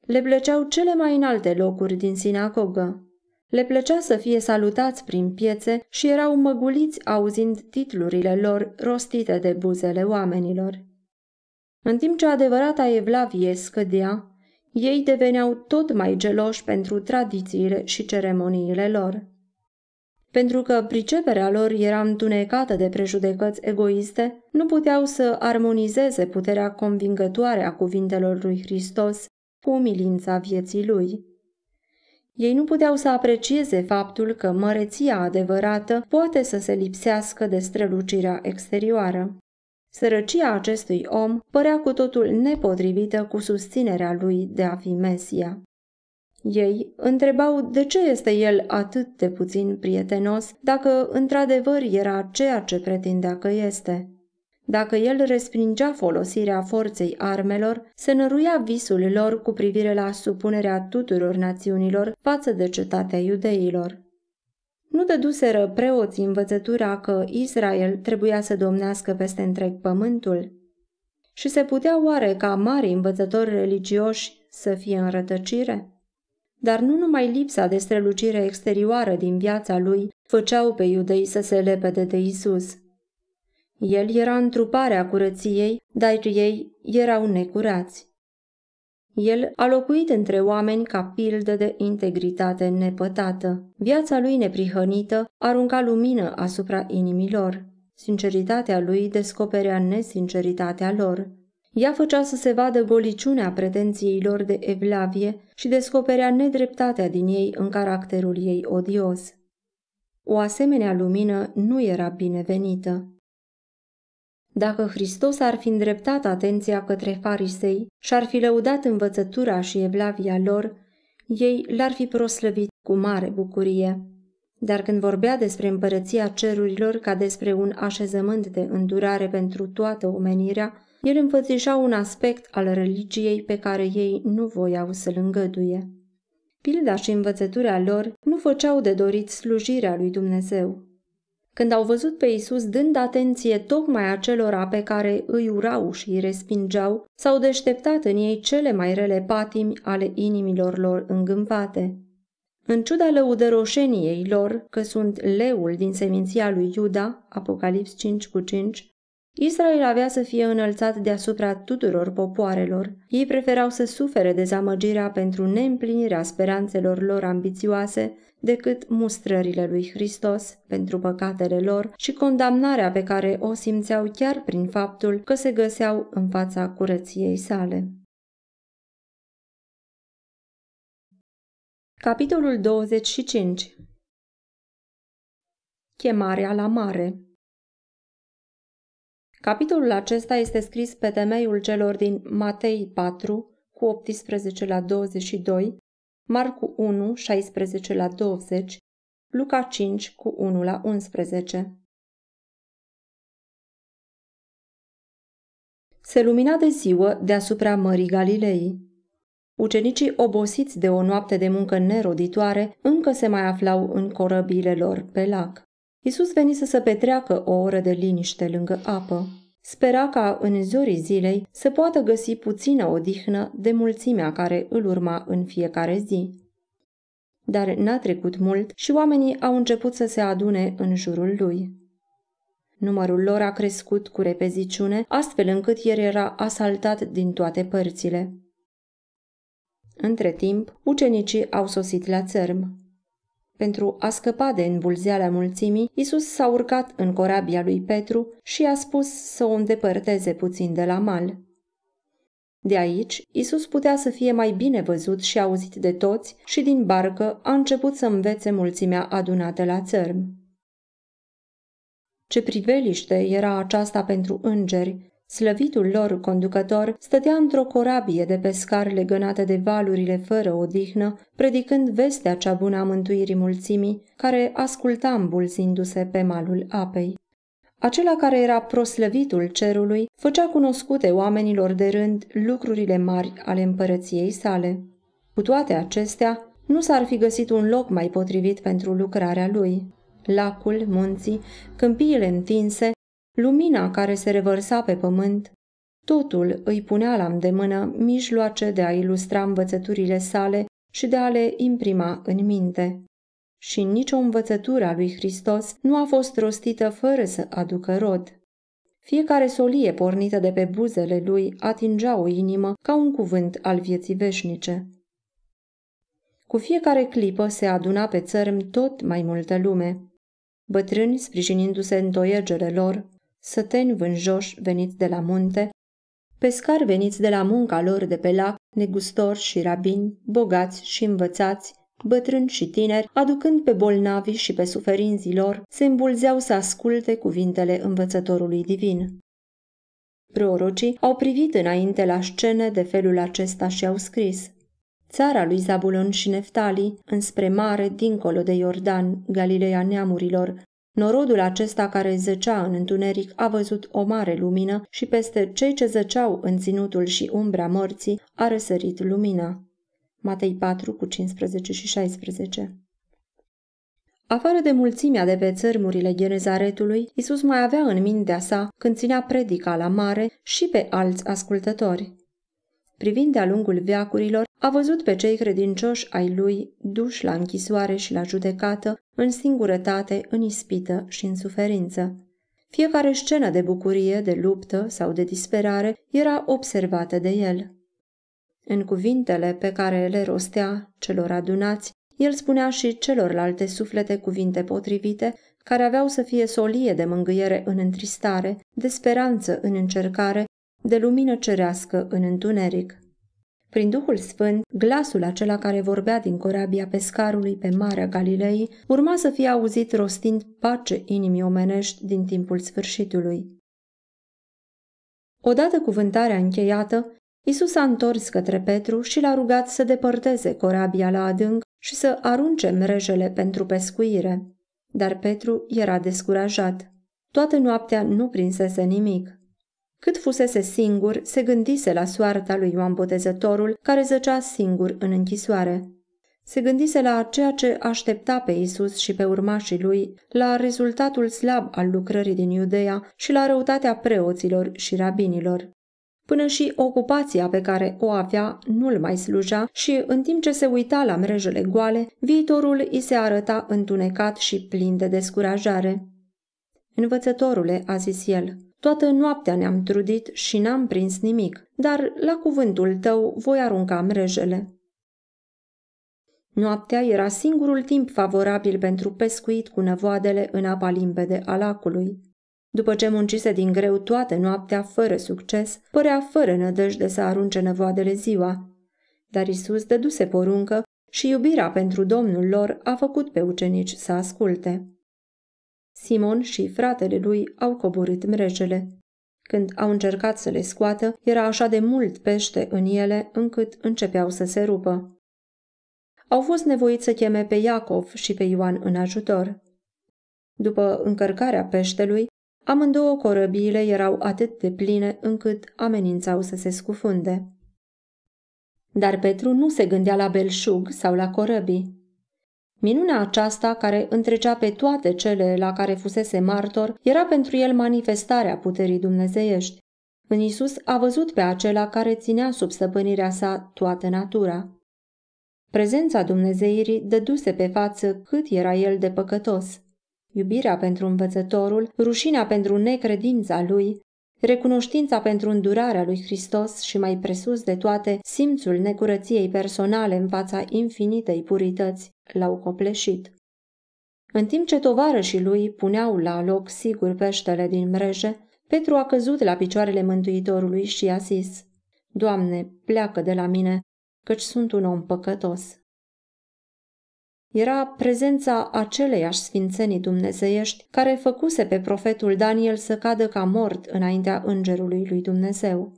Le plăceau cele mai înalte locuri din sinagogă. Le plăcea să fie salutați prin piețe și erau măguliți auzind titlurile lor rostite de buzele oamenilor. În timp ce adevărata evlavie scădea, ei deveneau tot mai geloși pentru tradițiile și ceremoniile lor pentru că priceperea lor era întunecată de prejudecăți egoiste, nu puteau să armonizeze puterea convingătoare a cuvintelor lui Hristos cu umilința vieții lui. Ei nu puteau să aprecieze faptul că măreția adevărată poate să se lipsească de strălucirea exterioară. Sărăcia acestui om părea cu totul nepotrivită cu susținerea lui de a fi Mesia. Ei întrebau de ce este el atât de puțin prietenos, dacă într-adevăr era ceea ce pretindea că este. Dacă el respingea folosirea forței armelor, se năruia visul lor cu privire la supunerea tuturor națiunilor față de cetatea iudeilor. Nu dăduseră preoții învățătura că Israel trebuia să domnească peste întreg pământul? Și se putea oare ca mari învățători religioși să fie în rătăcire? Dar nu numai lipsa de strălucire exterioară din viața lui făceau pe iudei să se lepede de Isus. El era întruparea curăției, dar ei erau necurați. El a locuit între oameni ca pildă de integritate nepătată. Viața lui neprihănită arunca lumină asupra inimilor. Sinceritatea lui descoperea nesinceritatea lor. Ea făcea să se vadă goliciunea pretenției lor de evlavie și descoperea nedreptatea din ei în caracterul ei odios. O asemenea lumină nu era binevenită. Dacă Hristos ar fi îndreptat atenția către farisei și ar fi lăudat învățătura și evlavia lor, ei l-ar fi proslăvit cu mare bucurie. Dar când vorbea despre împărăția cerurilor ca despre un așezământ de îndurare pentru toată omenirea, el înfățișa un aspect al religiei pe care ei nu voiau să-l îngăduie. Pilda și învățătura lor nu făceau de dorit slujirea lui Dumnezeu. Când au văzut pe Isus dând atenție tocmai acelora pe care îi urau și îi respingeau, s-au deșteptat în ei cele mai rele patimi ale inimilor lor îngâmpate. În ciuda lăudăroșeniei lor că sunt leul din seminția lui Iuda, Apocalips 5 cu 5, Israel avea să fie înălțat deasupra tuturor popoarelor. Ei preferau să sufere dezamăgirea pentru neîmplinirea speranțelor lor ambițioase decât mustrările lui Hristos pentru păcatele lor și condamnarea pe care o simțeau chiar prin faptul că se găseau în fața curăției sale. Capitolul 25 Chemarea la mare Capitolul acesta este scris pe temeiul celor din Matei 4, cu 18 la 22, Marcu 1, 16 la 20, Luca 5, cu 1 la 11. Se lumina de ziua deasupra Mării Galilei. Ucenicii obosiți de o noapte de muncă neroditoare încă se mai aflau în corăbile lor pe lac. Isus veni să se petreacă o oră de liniște lângă apă. Spera ca în zorii zilei să poată găsi puțină odihnă de mulțimea care îl urma în fiecare zi. Dar n-a trecut mult și oamenii au început să se adune în jurul lui. Numărul lor a crescut cu repeziciune, astfel încât el era asaltat din toate părțile. Între timp, ucenicii au sosit la țărm. Pentru a scăpa de învulzearea mulțimii, Isus s-a urcat în corabia lui Petru și a spus să o îndepărteze puțin de la mal. De aici, Isus putea să fie mai bine văzut și auzit de toți și din barcă a început să învețe mulțimea adunată la țărm. Ce priveliște era aceasta pentru îngeri, Slăvitul lor conducător stătea într-o corabie de pescar legănată de valurile fără odihnă, predicând vestea cea bună a mântuirii mulțimii, care asculta îmbulzindu-se pe malul apei. Acela care era proslăvitul cerului făcea cunoscute oamenilor de rând lucrurile mari ale împărăției sale. Cu toate acestea, nu s-ar fi găsit un loc mai potrivit pentru lucrarea lui. Lacul, munții, câmpiile întinse Lumina care se revărsa pe pământ, totul îi punea la îndemână mijloace de a ilustra învățăturile sale și de a le imprima în minte. Și nicio învățătură a lui Hristos nu a fost rostită fără să aducă rod. Fiecare solie pornită de pe buzele lui atingea o inimă ca un cuvânt al vieții veșnice. Cu fiecare clipă se aduna pe țărm tot mai multă lume. Bătrâni, sprijinindu-se în toiegele lor, săteni vânjoși veniți de la munte, pescari veniți de la munca lor de pe lac, negustori și rabini, bogați și învățați, bătrâni și tineri, aducând pe bolnavi și pe suferinzii lor, se îmbulzeau să asculte cuvintele învățătorului divin. Prorocii au privit înainte la scene de felul acesta și au scris Țara lui Zabulon și Neftali, înspre mare, dincolo de Iordan, Galileea neamurilor, Norodul acesta care zăcea în întuneric a văzut o mare lumină și peste cei ce zăceau în ținutul și umbra morții a răsărit lumina. Matei 4 cu 15 și 16 Afară de mulțimea de pe țărmurile Genezaretului, Isus mai avea în mintea sa, când ținea predica la mare, și pe alți ascultători. Privind de-a lungul veacurilor, a văzut pe cei credincioși ai lui duși la închisoare și la judecată, în singurătate, în ispită și în suferință. Fiecare scenă de bucurie, de luptă sau de disperare era observată de el. În cuvintele pe care le rostea celor adunați, el spunea și celorlalte suflete cuvinte potrivite, care aveau să fie solie de mângâiere în întristare, de speranță în încercare, de lumină cerească în întuneric. Prin Duhul Sfânt, glasul acela care vorbea din corabia pescarului pe Marea Galilei urma să fie auzit rostind pace inimii omenești din timpul sfârșitului. Odată cuvântarea încheiată, Isus a întors către Petru și l-a rugat să depărteze corabia la adânc și să arunce mrejele pentru pescuire. Dar Petru era descurajat. Toată noaptea nu prinsese nimic. Cât fusese singur, se gândise la soarta lui Ioan Botezătorul, care zăcea singur în închisoare. Se gândise la ceea ce aștepta pe Isus și pe urmașii lui, la rezultatul slab al lucrării din Iudeea și la răutatea preoților și rabinilor. Până și ocupația pe care o avea nu-l mai sluja și, în timp ce se uita la mrejele goale, viitorul îi se arăta întunecat și plin de descurajare. Învățătorule, a zis el, Toată noaptea ne-am trudit și n-am prins nimic, dar la cuvântul tău voi arunca mrejele. Noaptea era singurul timp favorabil pentru pescuit cu năvoadele în apa limpede a lacului. După ce muncise din greu toată noaptea fără succes, părea fără nădejde să arunce năvoadele ziua. Dar Isus dăduse poruncă și iubirea pentru Domnul lor a făcut pe ucenici să asculte. Simon și fratele lui au coborât mrejele. Când au încercat să le scoată, era așa de mult pește în ele încât începeau să se rupă. Au fost nevoiți să cheme pe Iacov și pe Ioan în ajutor. După încărcarea peștelui, amândouă corăbiile erau atât de pline încât amenințau să se scufunde. Dar Petru nu se gândea la belșug sau la corăbii. Minunea aceasta, care întrecea pe toate cele la care fusese martor, era pentru el manifestarea puterii dumnezeiești. În Isus a văzut pe acela care ținea sub stăpânirea sa toată natura. Prezența Dumnezeirii dăduse pe față cât era el de păcătos. Iubirea pentru învățătorul, rușinea pentru necredința lui, Recunoștința pentru îndurarea lui Hristos și mai presus de toate, simțul necurăției personale în fața infinitei purități l-au copleșit. În timp ce tovarășii lui puneau la loc sigur peștele din mreje, Petru a căzut la picioarele Mântuitorului și a zis, Doamne, pleacă de la mine, căci sunt un om păcătos era prezența aceleiași sfințenii dumnezeiești care făcuse pe profetul Daniel să cadă ca mort înaintea îngerului lui Dumnezeu.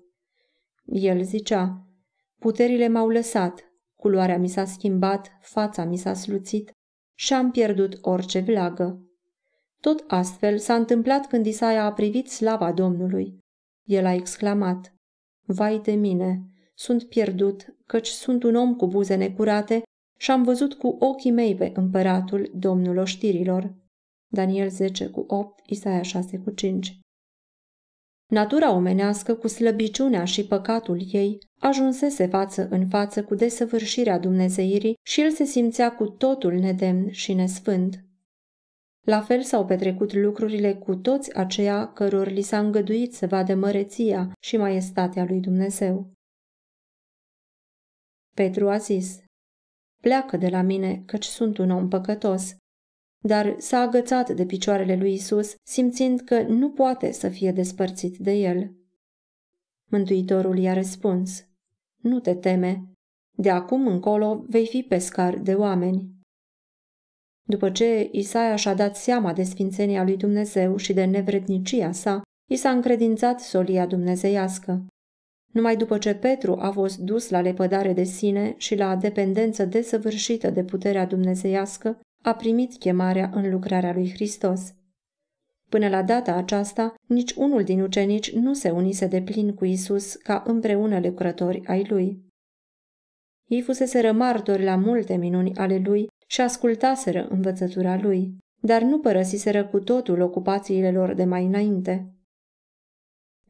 El zicea, puterile m-au lăsat, culoarea mi s-a schimbat, fața mi s-a sluțit și am pierdut orice vlagă. Tot astfel s-a întâmplat când Isaia a privit slava Domnului. El a exclamat, Vai de mine, sunt pierdut, căci sunt un om cu buze necurate și am văzut cu ochii mei pe împăratul, domnul oștirilor. Daniel 10 cu 8, Isaia 6 cu 5. Natura omenească, cu slăbiciunea și păcatul ei, ajunsese față în față cu desăvârșirea dumnezeirii și el se simțea cu totul nedemn și nesfânt. La fel s-au petrecut lucrurile cu toți aceia căror li s-a îngăduit să vadă măreția și maiestatea lui Dumnezeu. Petru a zis, pleacă de la mine, căci sunt un om păcătos. Dar s-a agățat de picioarele lui Isus, simțind că nu poate să fie despărțit de el. Mântuitorul i-a răspuns, Nu te teme, de acum încolo vei fi pescar de oameni. După ce Isaia și-a dat seama de sfințenia lui Dumnezeu și de nevrednicia sa, i s-a încredințat solia dumnezeiască. Numai după ce Petru a fost dus la lepădare de sine și la dependență desăvârșită de puterea dumnezeiască, a primit chemarea în lucrarea lui Hristos. Până la data aceasta, nici unul din ucenici nu se unise de plin cu Isus ca împreună lucrători ai lui. Ei fusese rămartori la multe minuni ale lui și ascultaseră învățătura lui, dar nu părăsiseră cu totul ocupațiile lor de mai înainte.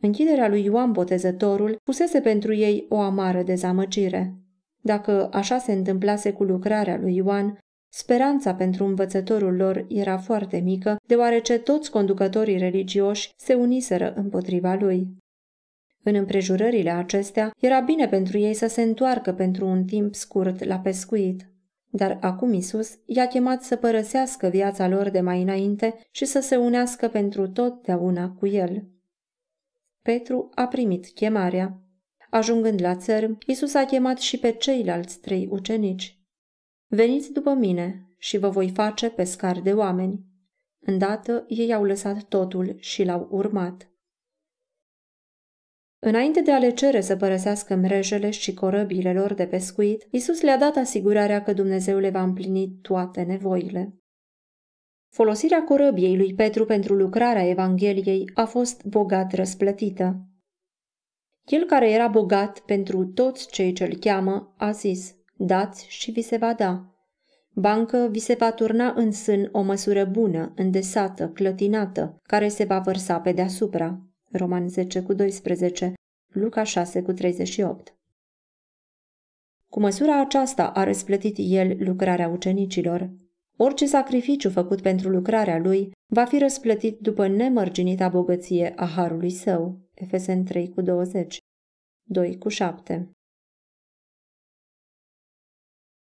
Închiderea lui Ioan Botezătorul pusese pentru ei o amară dezamăgire. Dacă așa se întâmplase cu lucrarea lui Ioan, speranța pentru învățătorul lor era foarte mică, deoarece toți conducătorii religioși se uniseră împotriva lui. În împrejurările acestea, era bine pentru ei să se întoarcă pentru un timp scurt la pescuit. Dar acum Isus i-a chemat să părăsească viața lor de mai înainte și să se unească pentru totdeauna cu el. Petru a primit chemarea. Ajungând la țărm, Isus a chemat și pe ceilalți trei ucenici. Veniți după mine și vă voi face pescar de oameni. Îndată ei au lăsat totul și l-au urmat. Înainte de a le cere să părăsească mrejele și corăbile lor de pescuit, Isus le-a dat asigurarea că Dumnezeu le va împlini toate nevoile. Folosirea corăbiei lui Petru pentru lucrarea Evangheliei a fost bogat răsplătită. El care era bogat pentru toți cei ce-l cheamă a zis, dați și vi se va da. Bancă vi se va turna în sân o măsură bună, îndesată, clătinată, care se va vărsa pe deasupra. Roman 10 cu 12, Luca 6 cu 38. Cu măsura aceasta a răsplătit el lucrarea ucenicilor, Orice sacrificiu făcut pentru lucrarea lui va fi răsplătit după nemărginita bogăție a harului său. Efesen 3 cu 20 2 cu 7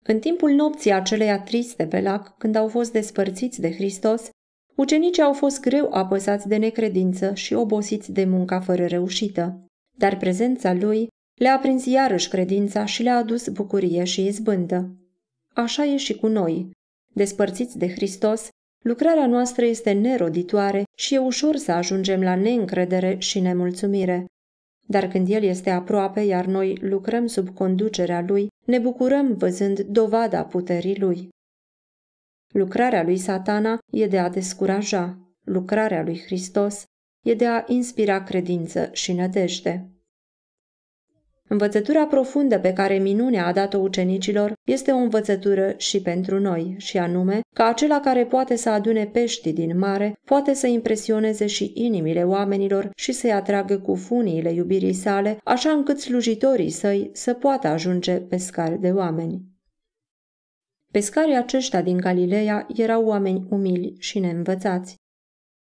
În timpul nopții aceleia triste pe lac, când au fost despărțiți de Hristos, ucenicii au fost greu apăsați de necredință și obosiți de munca fără reușită, dar prezența lui le-a prins iarăși credința și le-a adus bucurie și izbândă. Așa e și cu noi. Despărțiți de Hristos, lucrarea noastră este neroditoare și e ușor să ajungem la neîncredere și nemulțumire. Dar când El este aproape, iar noi lucrăm sub conducerea Lui, ne bucurăm văzând dovada puterii Lui. Lucrarea lui satana e de a descuraja, lucrarea lui Hristos e de a inspira credință și nădejde. Învățătura profundă pe care minunea a dat-o ucenicilor este o învățătură și pentru noi, și anume că acela care poate să adune pești din mare poate să impresioneze și inimile oamenilor și să-i atragă cu funiile iubirii sale, așa încât slujitorii săi să poată ajunge pescari de oameni. Pescarii aceștia din Galileea erau oameni umili și neînvățați.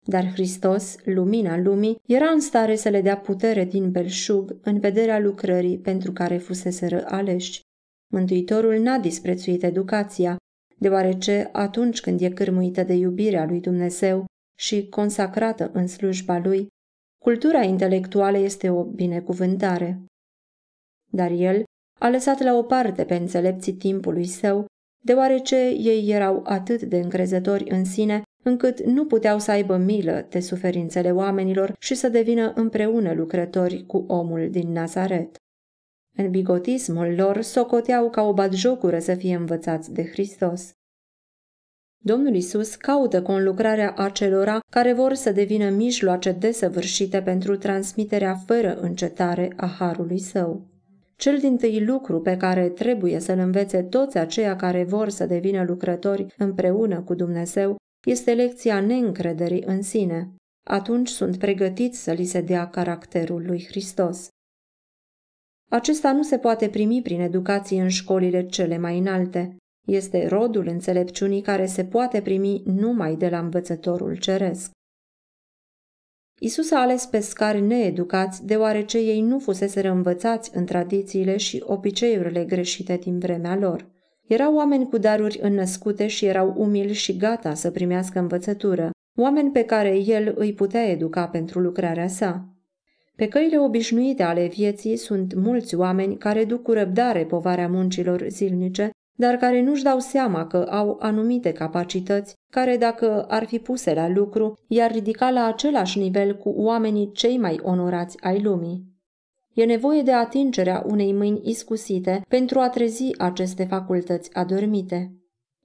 Dar Hristos, lumina lumii, era în stare să le dea putere din belșug în vederea lucrării pentru care fuseseră aleși. Mântuitorul n-a disprețuit educația, deoarece atunci când e cârmuită de iubirea lui Dumnezeu și consacrată în slujba lui, cultura intelectuală este o binecuvântare. Dar el a lăsat la o parte pe înțelepții timpului său, deoarece ei erau atât de încrezători în sine încât nu puteau să aibă milă de suferințele oamenilor și să devină împreună lucrători cu omul din Nazaret. În bigotismul lor socoteau ca o batjocură să fie învățați de Hristos. Domnul Isus caută conlucrarea acelora care vor să devină mijloace desăvârșite pentru transmiterea fără încetare a harului său. Cel din tâi lucru pe care trebuie să-l învețe toți aceia care vor să devină lucrători împreună cu Dumnezeu este lecția neîncrederii în sine. Atunci sunt pregătiți să li se dea caracterul lui Hristos. Acesta nu se poate primi prin educație în școlile cele mai înalte. Este rodul înțelepciunii care se poate primi numai de la învățătorul ceresc. Isus a ales pescari needucați deoarece ei nu fuseseră învățați în tradițiile și obiceiurile greșite din vremea lor. Erau oameni cu daruri înnăscute și erau umili și gata să primească învățătură, oameni pe care el îi putea educa pentru lucrarea sa. Pe căile obișnuite ale vieții sunt mulți oameni care duc cu răbdare povarea muncilor zilnice, dar care nu-și dau seama că au anumite capacități care, dacă ar fi puse la lucru, i-ar ridica la același nivel cu oamenii cei mai onorați ai lumii. E nevoie de atingerea unei mâini iscusite pentru a trezi aceste facultăți adormite.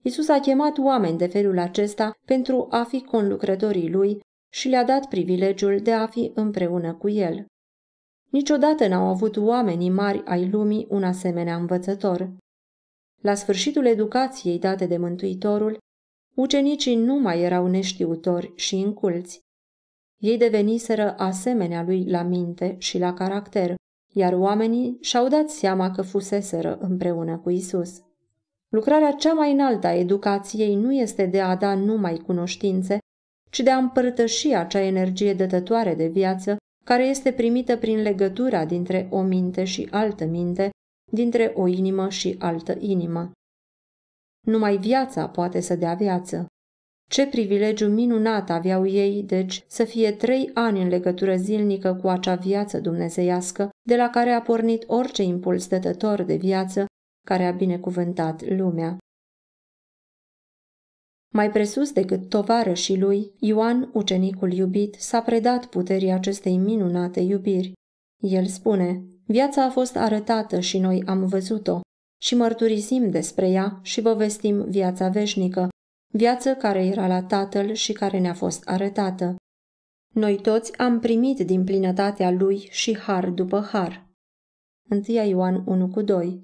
Isus a chemat oameni de felul acesta pentru a fi conlucrătorii lui și le-a dat privilegiul de a fi împreună cu el. Niciodată n-au avut oamenii mari ai lumii un asemenea învățător. La sfârșitul educației date de Mântuitorul, ucenicii nu mai erau neștiutori și inculți. Ei deveniseră asemenea lui la minte și la caracter, iar oamenii și-au dat seama că fuseseră împreună cu Isus. Lucrarea cea mai înaltă a educației nu este de a da numai cunoștințe, ci de a împărtăși acea energie dătătoare de viață care este primită prin legătura dintre o minte și altă minte, dintre o inimă și altă inimă. Numai viața poate să dea viață. Ce privilegiu minunat aveau ei, deci, să fie trei ani în legătură zilnică cu acea viață dumnezeiască, de la care a pornit orice impuls dătător de viață care a binecuvântat lumea. Mai presus decât tovarășii lui, Ioan, ucenicul iubit, s-a predat puterii acestei minunate iubiri. El spune, viața a fost arătată și noi am văzut-o și mărturisim despre ea și vă vestim viața veșnică, viață care era la Tatăl și care ne-a fost arătată. Noi toți am primit din plinătatea Lui și har după har. 1 Ioan 1 cu 2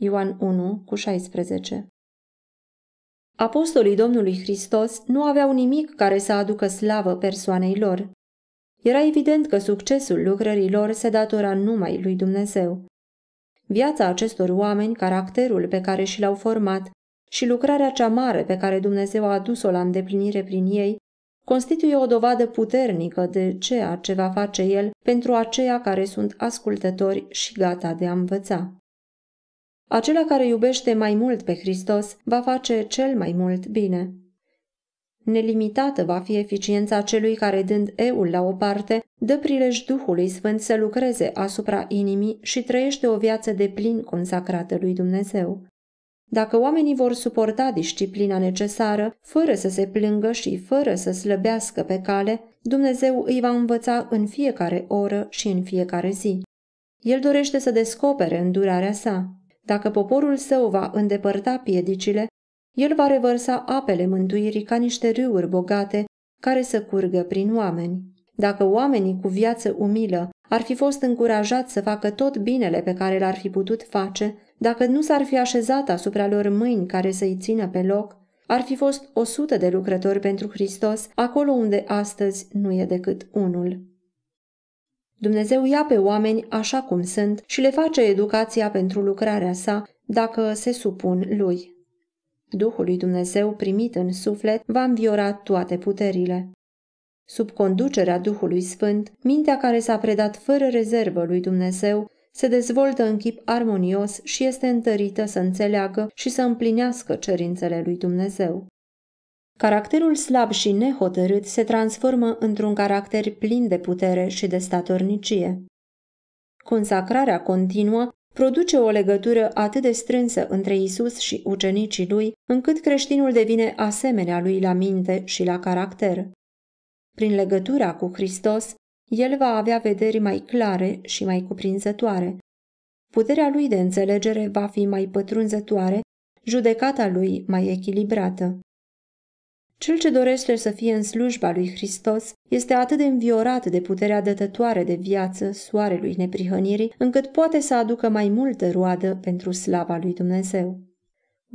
Ioan 1 cu 16 Apostolii Domnului Hristos nu aveau nimic care să aducă slavă persoanei lor. Era evident că succesul lucrărilor se datora numai lui Dumnezeu. Viața acestor oameni, caracterul pe care și l-au format, și lucrarea cea mare pe care Dumnezeu a adus-o la îndeplinire prin ei, constituie o dovadă puternică de ceea ce va face El pentru aceia care sunt ascultători și gata de a învăța. Acela care iubește mai mult pe Hristos va face cel mai mult bine. Nelimitată va fi eficiența celui care, dând eul la o parte, dă prilej Duhului Sfânt să lucreze asupra inimii și trăiește o viață de plin consacrată lui Dumnezeu. Dacă oamenii vor suporta disciplina necesară, fără să se plângă și fără să slăbească pe cale, Dumnezeu îi va învăța în fiecare oră și în fiecare zi. El dorește să descopere îndurarea sa. Dacă poporul său va îndepărta piedicile, el va revărsa apele mântuirii ca niște râuri bogate care să curgă prin oameni. Dacă oamenii cu viață umilă ar fi fost încurajați să facă tot binele pe care l-ar fi putut face, dacă nu s-ar fi așezat asupra lor mâini care să-i țină pe loc, ar fi fost o sută de lucrători pentru Hristos, acolo unde astăzi nu e decât unul. Dumnezeu ia pe oameni așa cum sunt și le face educația pentru lucrarea sa, dacă se supun lui. Duhul lui Dumnezeu primit în suflet va înviora toate puterile. Sub conducerea Duhului Sfânt, mintea care s-a predat fără rezervă lui Dumnezeu se dezvoltă în chip armonios și este întărită să înțeleagă și să împlinească cerințele lui Dumnezeu. Caracterul slab și nehotărât se transformă într-un caracter plin de putere și de statornicie. Consacrarea continuă produce o legătură atât de strânsă între Isus și ucenicii lui, încât creștinul devine asemenea lui la minte și la caracter. Prin legătura cu Hristos, el va avea vederi mai clare și mai cuprinzătoare. Puterea lui de înțelegere va fi mai pătrunzătoare, judecata lui mai echilibrată. Cel ce dorește să fie în slujba lui Hristos este atât de înviorat de puterea dătătoare de viață soarelui neprihănirii, încât poate să aducă mai multă roadă pentru slava lui Dumnezeu.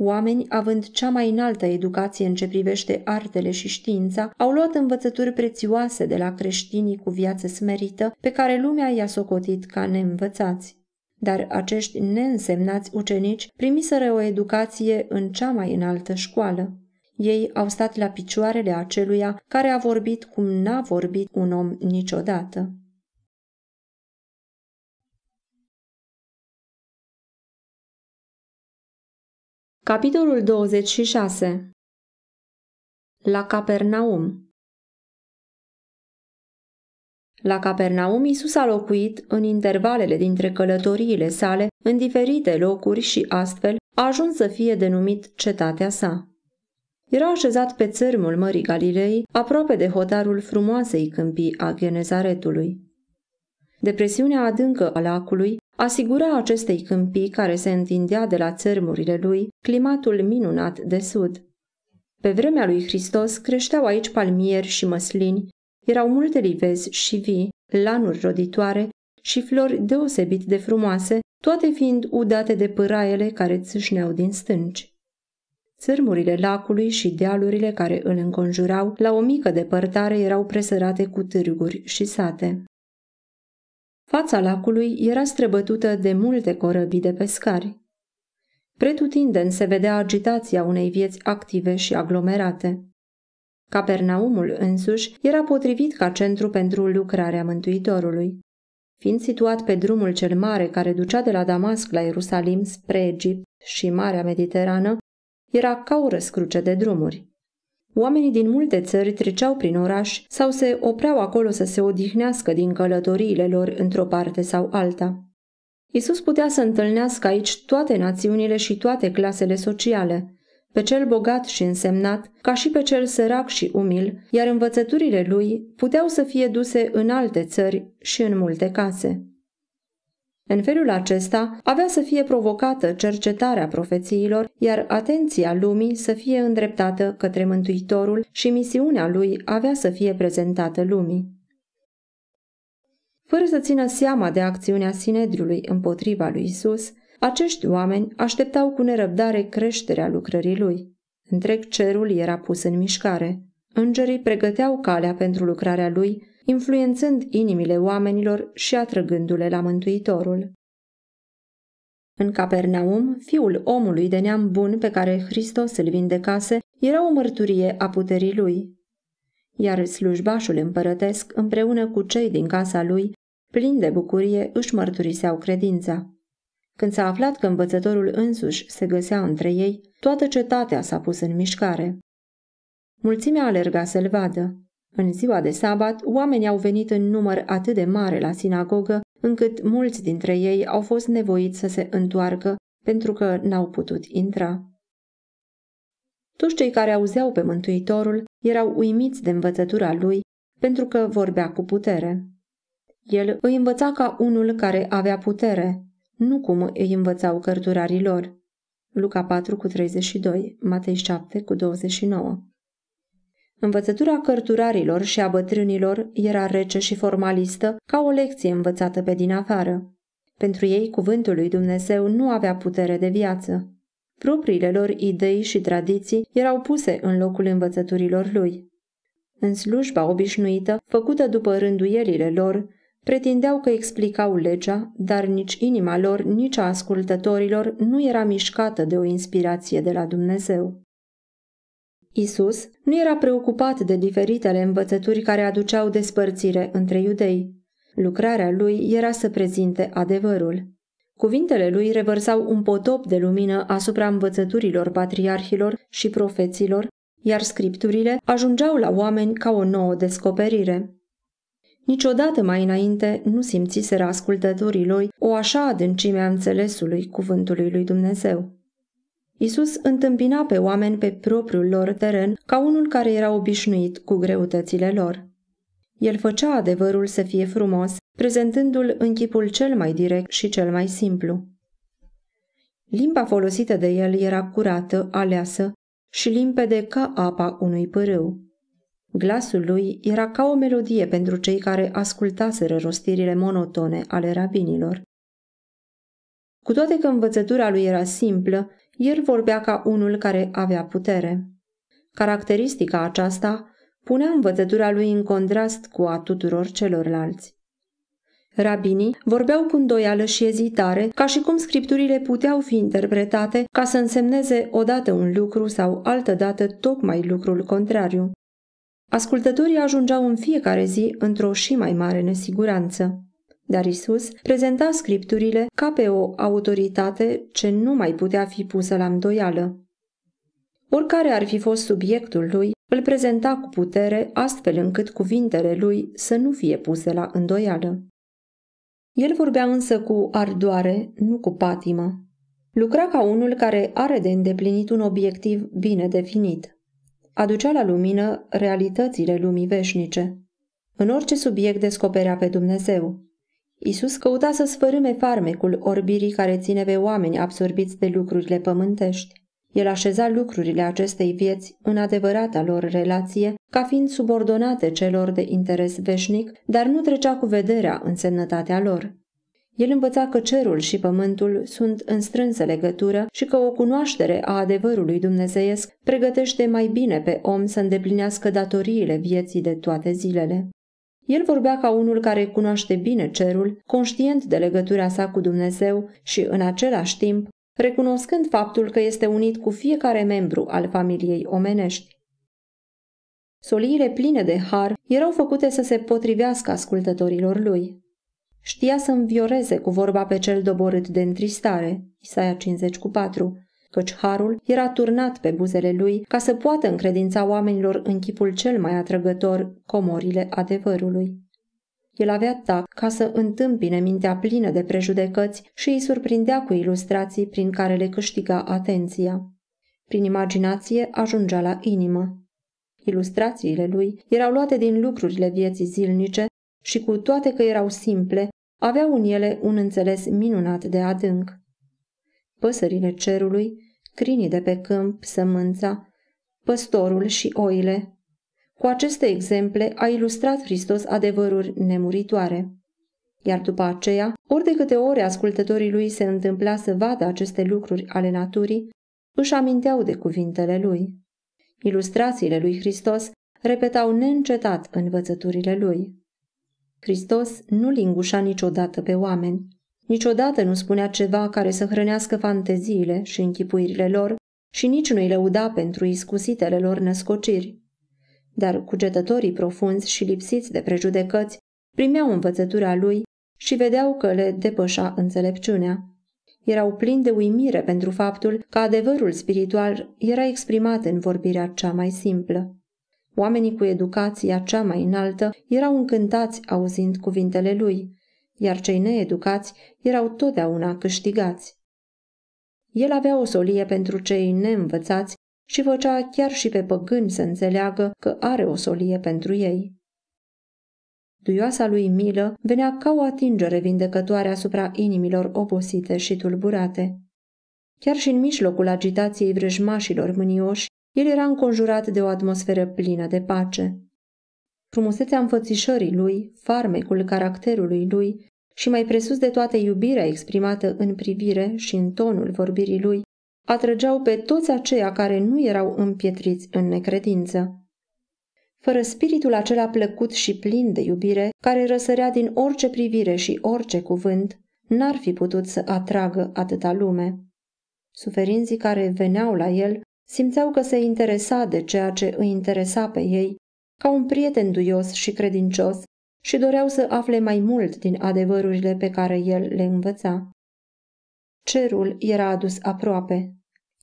Oameni având cea mai înaltă educație în ce privește artele și știința, au luat învățături prețioase de la creștinii cu viață smerită, pe care lumea i-a socotit ca neînvățați. Dar acești neînsemnați ucenici primiseră o educație în cea mai înaltă școală. Ei au stat la picioarele aceluia care a vorbit cum n-a vorbit un om niciodată. Capitolul 26 La Capernaum La Capernaum Isus a locuit în intervalele dintre călătoriile sale în diferite locuri și astfel a ajuns să fie denumit cetatea sa. Era așezat pe țărmul Mării Galilei, aproape de hotarul frumoasei câmpii a Genezaretului. Depresiunea adâncă a lacului asigura acestei câmpii care se întindea de la țărmurile lui climatul minunat de sud. Pe vremea lui Hristos creșteau aici palmieri și măslini, erau multe livezi și vii, lanuri roditoare și flori deosebit de frumoase, toate fiind udate de pâraiele care țâșneau din stânci. Țărmurile lacului și dealurile care îl înconjurau, la o mică depărtare, erau presărate cu târguri și sate. Fața lacului era străbătută de multe corăbii de pescari. Pretutindeni se vedea agitația unei vieți active și aglomerate. Capernaumul însuși era potrivit ca centru pentru lucrarea Mântuitorului. Fiind situat pe drumul cel mare care ducea de la Damasc la Ierusalim spre Egipt și Marea Mediterană, era ca o răscruce de drumuri. Oamenii din multe țări treceau prin oraș sau se opreau acolo să se odihnească din călătoriile lor într-o parte sau alta. Isus putea să întâlnească aici toate națiunile și toate clasele sociale, pe cel bogat și însemnat, ca și pe cel sărac și umil, iar învățăturile lui puteau să fie duse în alte țări și în multe case. În felul acesta avea să fie provocată cercetarea profețiilor, iar atenția lumii să fie îndreptată către Mântuitorul și misiunea lui avea să fie prezentată lumii. Fără să țină seama de acțiunea Sinedriului împotriva lui Isus, acești oameni așteptau cu nerăbdare creșterea lucrării lui. Întreg cerul era pus în mișcare. Îngerii pregăteau calea pentru lucrarea lui influențând inimile oamenilor și atrăgându-le la Mântuitorul. În Capernaum, fiul omului de neam bun pe care Hristos îl vindecase era o mărturie a puterii lui. Iar slujbașul împărătesc, împreună cu cei din casa lui, plin de bucurie, își mărturiseau credința. Când s-a aflat că învățătorul însuși se găsea între ei, toată cetatea s-a pus în mișcare. Mulțimea alerga să-l vadă. În ziua de sabat, oamenii au venit în număr atât de mare la sinagogă, încât mulți dintre ei au fost nevoiți să se întoarcă pentru că n-au putut intra. Toți cei care auzeau pe Mântuitorul erau uimiți de învățătura lui pentru că vorbea cu putere. El îi învăța ca unul care avea putere, nu cum îi învățau cărturarii lor. Luca 4 cu 32, Matei 7 cu 29 Învățătura cărturarilor și a bătrânilor era rece și formalistă, ca o lecție învățată pe din afară. Pentru ei, cuvântul lui Dumnezeu nu avea putere de viață. Propriile lor idei și tradiții erau puse în locul învățăturilor lui. În slujba obișnuită, făcută după rânduielile lor, pretindeau că explicau legea, dar nici inima lor, nici a ascultătorilor nu era mișcată de o inspirație de la Dumnezeu. Isus nu era preocupat de diferitele învățături care aduceau despărțire între iudei. Lucrarea lui era să prezinte adevărul. Cuvintele lui revărsau un potop de lumină asupra învățăturilor patriarhilor și profeților, iar scripturile ajungeau la oameni ca o nouă descoperire. Niciodată mai înainte nu simțiseră ascultătorii lui o așa adâncime a înțelesului cuvântului lui Dumnezeu. Isus întâmpina pe oameni pe propriul lor teren ca unul care era obișnuit cu greutățile lor. El făcea adevărul să fie frumos, prezentându-l în chipul cel mai direct și cel mai simplu. Limba folosită de el era curată, aleasă și limpede ca apa unui pârâu. Glasul lui era ca o melodie pentru cei care ascultaseră rostirile monotone ale rabinilor. Cu toate că învățătura lui era simplă, el vorbea ca unul care avea putere. Caracteristica aceasta punea învățătura lui în contrast cu a tuturor celorlalți. Rabinii vorbeau cu îndoială și ezitare, ca și cum scripturile puteau fi interpretate ca să însemneze odată un lucru sau altădată tocmai lucrul contrariu. Ascultătorii ajungeau în fiecare zi într-o și mai mare nesiguranță. Dar Isus prezenta scripturile ca pe o autoritate ce nu mai putea fi pusă la îndoială. Oricare ar fi fost subiectul lui, îl prezenta cu putere astfel încât cuvintele lui să nu fie puse la îndoială. El vorbea însă cu ardoare, nu cu patimă. Lucra ca unul care are de îndeplinit un obiectiv bine definit. Aducea la lumină realitățile lumii veșnice. În orice subiect descoperea pe Dumnezeu. Isus căuta să sfărâme farmecul orbirii care ține pe oameni absorbiți de lucrurile pământești. El așeza lucrurile acestei vieți în adevărata lor relație, ca fiind subordonate celor de interes veșnic, dar nu trecea cu vederea însemnătatea lor. El învăța că cerul și pământul sunt în strânsă legătură și că o cunoaștere a adevărului dumnezeiesc pregătește mai bine pe om să îndeplinească datoriile vieții de toate zilele. El vorbea ca unul care cunoaște bine cerul, conștient de legătura sa cu Dumnezeu și, în același timp, recunoscând faptul că este unit cu fiecare membru al familiei omenești. Soliile pline de har erau făcute să se potrivească ascultătorilor lui. Știa să învioreze cu vorba pe cel doborât de întristare, Isaia 54, căci harul era turnat pe buzele lui ca să poată încredința oamenilor în chipul cel mai atrăgător comorile adevărului. El avea tac ca să întâmpine mintea plină de prejudecăți și îi surprindea cu ilustrații prin care le câștiga atenția. Prin imaginație ajungea la inimă. Ilustrațiile lui erau luate din lucrurile vieții zilnice și cu toate că erau simple, aveau în ele un înțeles minunat de adânc păsările cerului, crinii de pe câmp, sămânța, păstorul și oile. Cu aceste exemple a ilustrat Hristos adevăruri nemuritoare. Iar după aceea, ori de câte ori ascultătorii lui se întâmpla să vadă aceste lucruri ale naturii, își aminteau de cuvintele lui. Ilustrațiile lui Hristos repetau neîncetat învățăturile lui. Hristos nu lingușa niciodată pe oameni. Niciodată nu spunea ceva care să hrănească fanteziile și închipuirile lor și nici nu-i lăuda pentru iscusitele lor născociri. Dar cugetătorii profunzi și lipsiți de prejudecăți primeau învățătura lui și vedeau că le depășa înțelepciunea. Erau plini de uimire pentru faptul că adevărul spiritual era exprimat în vorbirea cea mai simplă. Oamenii cu educația cea mai înaltă erau încântați auzind cuvintele lui – iar cei needucați erau totdeauna câștigați. El avea o solie pentru cei neînvățați și făcea chiar și pe păgâni să înțeleagă că are o solie pentru ei. Duioasa lui milă venea ca o atingere vindecătoare asupra inimilor obosite și tulburate. Chiar și în mijlocul agitației vrăjmașilor mânioși, el era înconjurat de o atmosferă plină de pace. Frumusețea înfățișării lui, farmecul caracterului lui și mai presus de toate iubirea exprimată în privire și în tonul vorbirii lui, atrăgeau pe toți aceia care nu erau împietriți în necredință. Fără spiritul acela plăcut și plin de iubire, care răsărea din orice privire și orice cuvânt, n-ar fi putut să atragă atâta lume. Suferinții care veneau la el simțeau că se interesa de ceea ce îi interesa pe ei ca un prieten duios și credincios și doreau să afle mai mult din adevărurile pe care el le învăța. Cerul era adus aproape.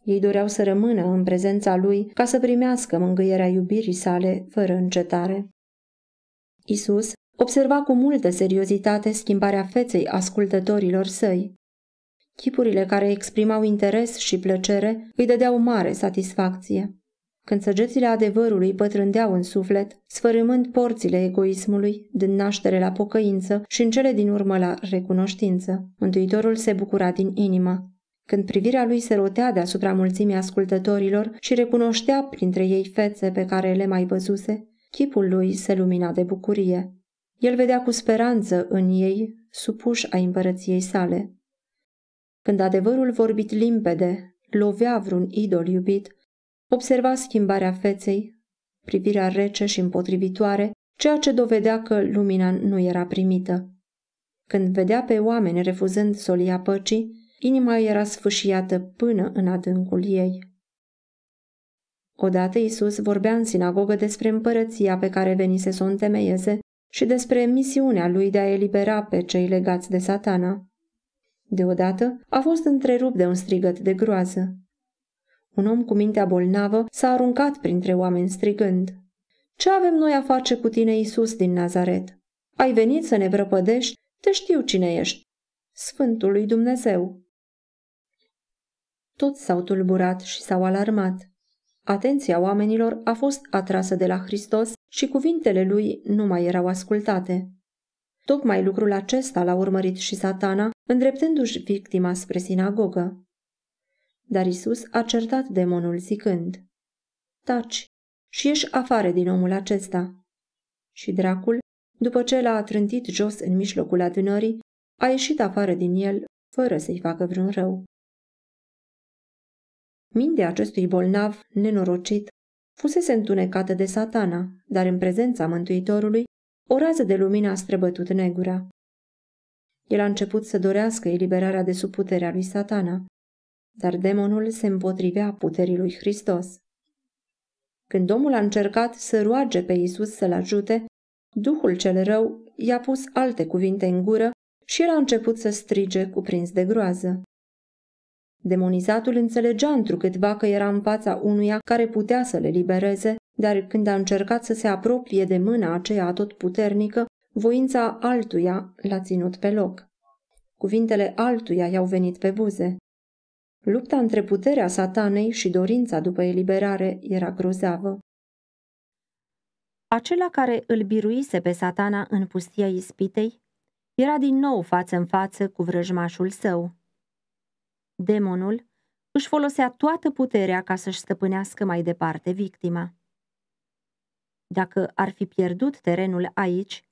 Ei doreau să rămână în prezența lui ca să primească mângâierea iubirii sale fără încetare. Isus observa cu multă seriozitate schimbarea feței ascultătorilor săi. Chipurile care exprimau interes și plăcere îi dădeau mare satisfacție când săgețile adevărului pătrândeau în suflet, sfărâmând porțile egoismului, din naștere la pocăință și în cele din urmă la recunoștință, Mântuitorul se bucura din inimă. Când privirea lui se rotea deasupra mulțimii ascultătorilor și recunoștea printre ei fețe pe care le mai văzuse, chipul lui se lumina de bucurie. El vedea cu speranță în ei, supuși a împărăției sale. Când adevărul vorbit limpede lovea vreun idol iubit, Observa schimbarea feței, privirea rece și împotrivitoare, ceea ce dovedea că lumina nu era primită. Când vedea pe oameni refuzând solia păcii, inima era sfâșiată până în adâncul ei. Odată Isus vorbea în sinagogă despre împărăția pe care venise să o întemeieze și despre misiunea lui de a elibera pe cei legați de satana. Deodată a fost întrerupt de un strigăt de groază. Un om cu mintea bolnavă s-a aruncat printre oameni strigând. Ce avem noi a face cu tine, Isus din Nazaret? Ai venit să ne vrăpădești? Te știu cine ești. Sfântul lui Dumnezeu. Toți s-au tulburat și s-au alarmat. Atenția oamenilor a fost atrasă de la Hristos și cuvintele lui nu mai erau ascultate. Tocmai lucrul acesta l-a urmărit și satana, îndreptându-și victima spre sinagogă. Dar Isus a certat demonul zicând, Taci și ieși afară din omul acesta. Și dracul, după ce l-a trântit jos în mijlocul adunării, a ieșit afară din el fără să-i facă vreun rău. Mintea acestui bolnav, nenorocit, fusese întunecată de satana, dar în prezența Mântuitorului, o rază de lumină a străbătut negura. El a început să dorească eliberarea de sub puterea lui satana dar demonul se împotrivea puterii lui Hristos. Când omul a încercat să roage pe Isus să-l ajute, Duhul cel rău i-a pus alte cuvinte în gură și el a început să strige cuprins de groază. Demonizatul înțelegea întrucâtva că era în fața unuia care putea să le libereze, dar când a încercat să se apropie de mâna aceea puternică, voința altuia l-a ținut pe loc. Cuvintele altuia i-au venit pe buze. Lupta între puterea satanei și dorința după eliberare era grozavă. Acela care îl biruise pe satana în pustia ispitei era din nou față în față cu vrăjmașul său. Demonul își folosea toată puterea ca să-și stăpânească mai departe victima. Dacă ar fi pierdut terenul aici,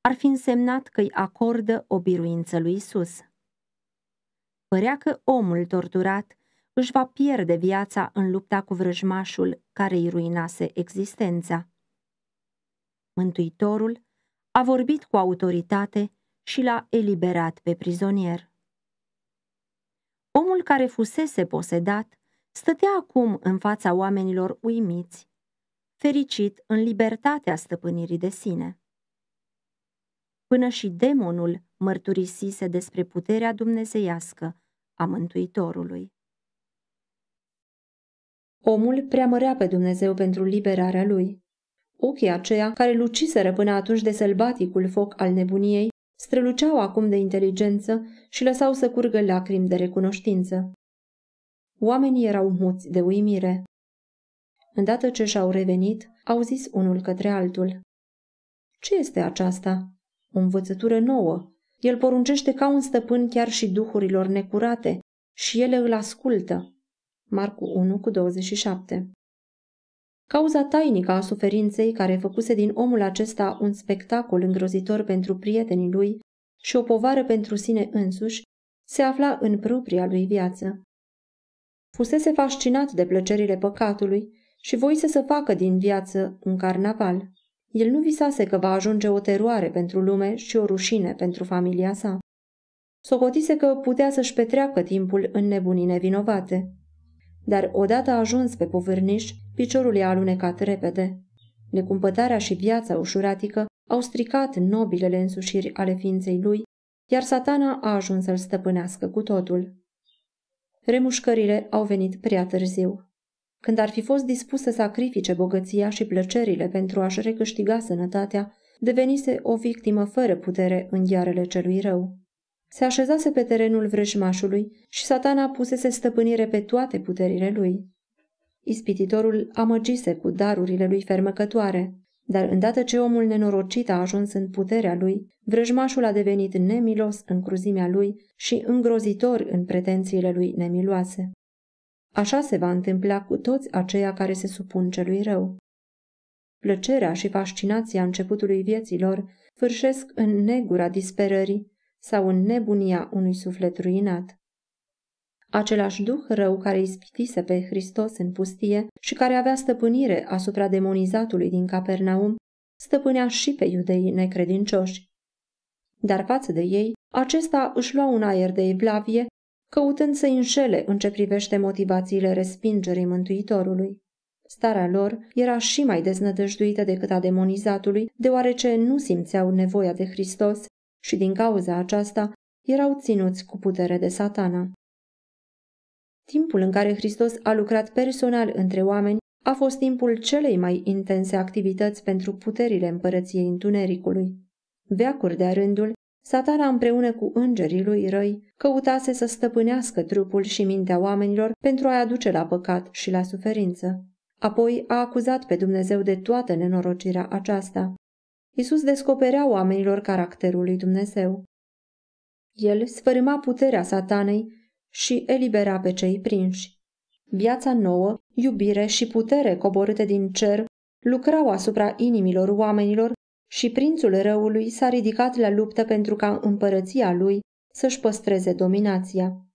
ar fi însemnat că îi acordă o biruință lui Isus. Părea că omul torturat își va pierde viața în lupta cu vrăjmașul care îi ruinase existența. Mântuitorul a vorbit cu autoritate și l-a eliberat pe prizonier. Omul care fusese posedat stătea acum în fața oamenilor uimiți, fericit în libertatea stăpânirii de sine. Până și demonul mărturisise despre puterea dumnezeiască a Mântuitorului. Omul preamărea pe Dumnezeu pentru liberarea lui. Ochii aceia, care luciseră până atunci de sălbaticul foc al nebuniei, străluceau acum de inteligență și lăsau să curgă lacrimi de recunoștință. Oamenii erau muți de uimire. Îndată ce și-au revenit, au zis unul către altul. Ce este aceasta? O învățătură nouă, el poruncește ca un stăpân chiar și duhurilor necurate și ele îl ascultă. Marcu 1 cu 27 Cauza tainică a suferinței care făcuse din omul acesta un spectacol îngrozitor pentru prietenii lui și o povară pentru sine însuși se afla în propria lui viață. Fusese fascinat de plăcerile păcatului și voise să facă din viață un carnaval. El nu visase că va ajunge o teroare pentru lume și o rușine pentru familia sa. Socotise că putea să-și petreacă timpul în nebunii nevinovate. Dar odată ajuns pe povârniș, piciorul i-a alunecat repede. Necumpătarea și viața ușuratică au stricat nobilele însușiri ale ființei lui, iar satana a ajuns să-l stăpânească cu totul. Remușcările au venit prea târziu când ar fi fost dispus să sacrifice bogăția și plăcerile pentru a-și recâștiga sănătatea, devenise o victimă fără putere în ghearele celui rău. Se așezase pe terenul vrăjmașului și satana pusese stăpânire pe toate puterile lui. Ispititorul amăgise cu darurile lui fermăcătoare, dar îndată ce omul nenorocit a ajuns în puterea lui, vrăjmașul a devenit nemilos în cruzimea lui și îngrozitor în pretențiile lui nemiloase. Așa se va întâmpla cu toți aceia care se supun celui rău. Plăcerea și fascinația începutului vieților fârșesc în negura disperării sau în nebunia unui suflet ruinat. Același duh rău care ispitise pe Hristos în pustie și care avea stăpânire asupra demonizatului din Capernaum, stăpânea și pe iudeii necredincioși. Dar față de ei, acesta își lua un aer de evlavie căutând să înșele în ce privește motivațiile respingerii Mântuitorului. Starea lor era și mai deznădăjduită decât a demonizatului, deoarece nu simțeau nevoia de Hristos și din cauza aceasta erau ținuți cu putere de satana. Timpul în care Hristos a lucrat personal între oameni a fost timpul celei mai intense activități pentru puterile împărăției întunericului. Veacuri de-a rândul, Satana împreună cu îngerii lui răi căutase să stăpânească trupul și mintea oamenilor pentru a-i aduce la păcat și la suferință. Apoi a acuzat pe Dumnezeu de toată nenorocirea aceasta. Isus descoperea oamenilor caracterul lui Dumnezeu. El sfârma puterea satanei și elibera pe cei prinși. Viața nouă, iubire și putere coborâte din cer lucrau asupra inimilor oamenilor și prințul răului s-a ridicat la luptă pentru ca împărăția lui să-și păstreze dominația.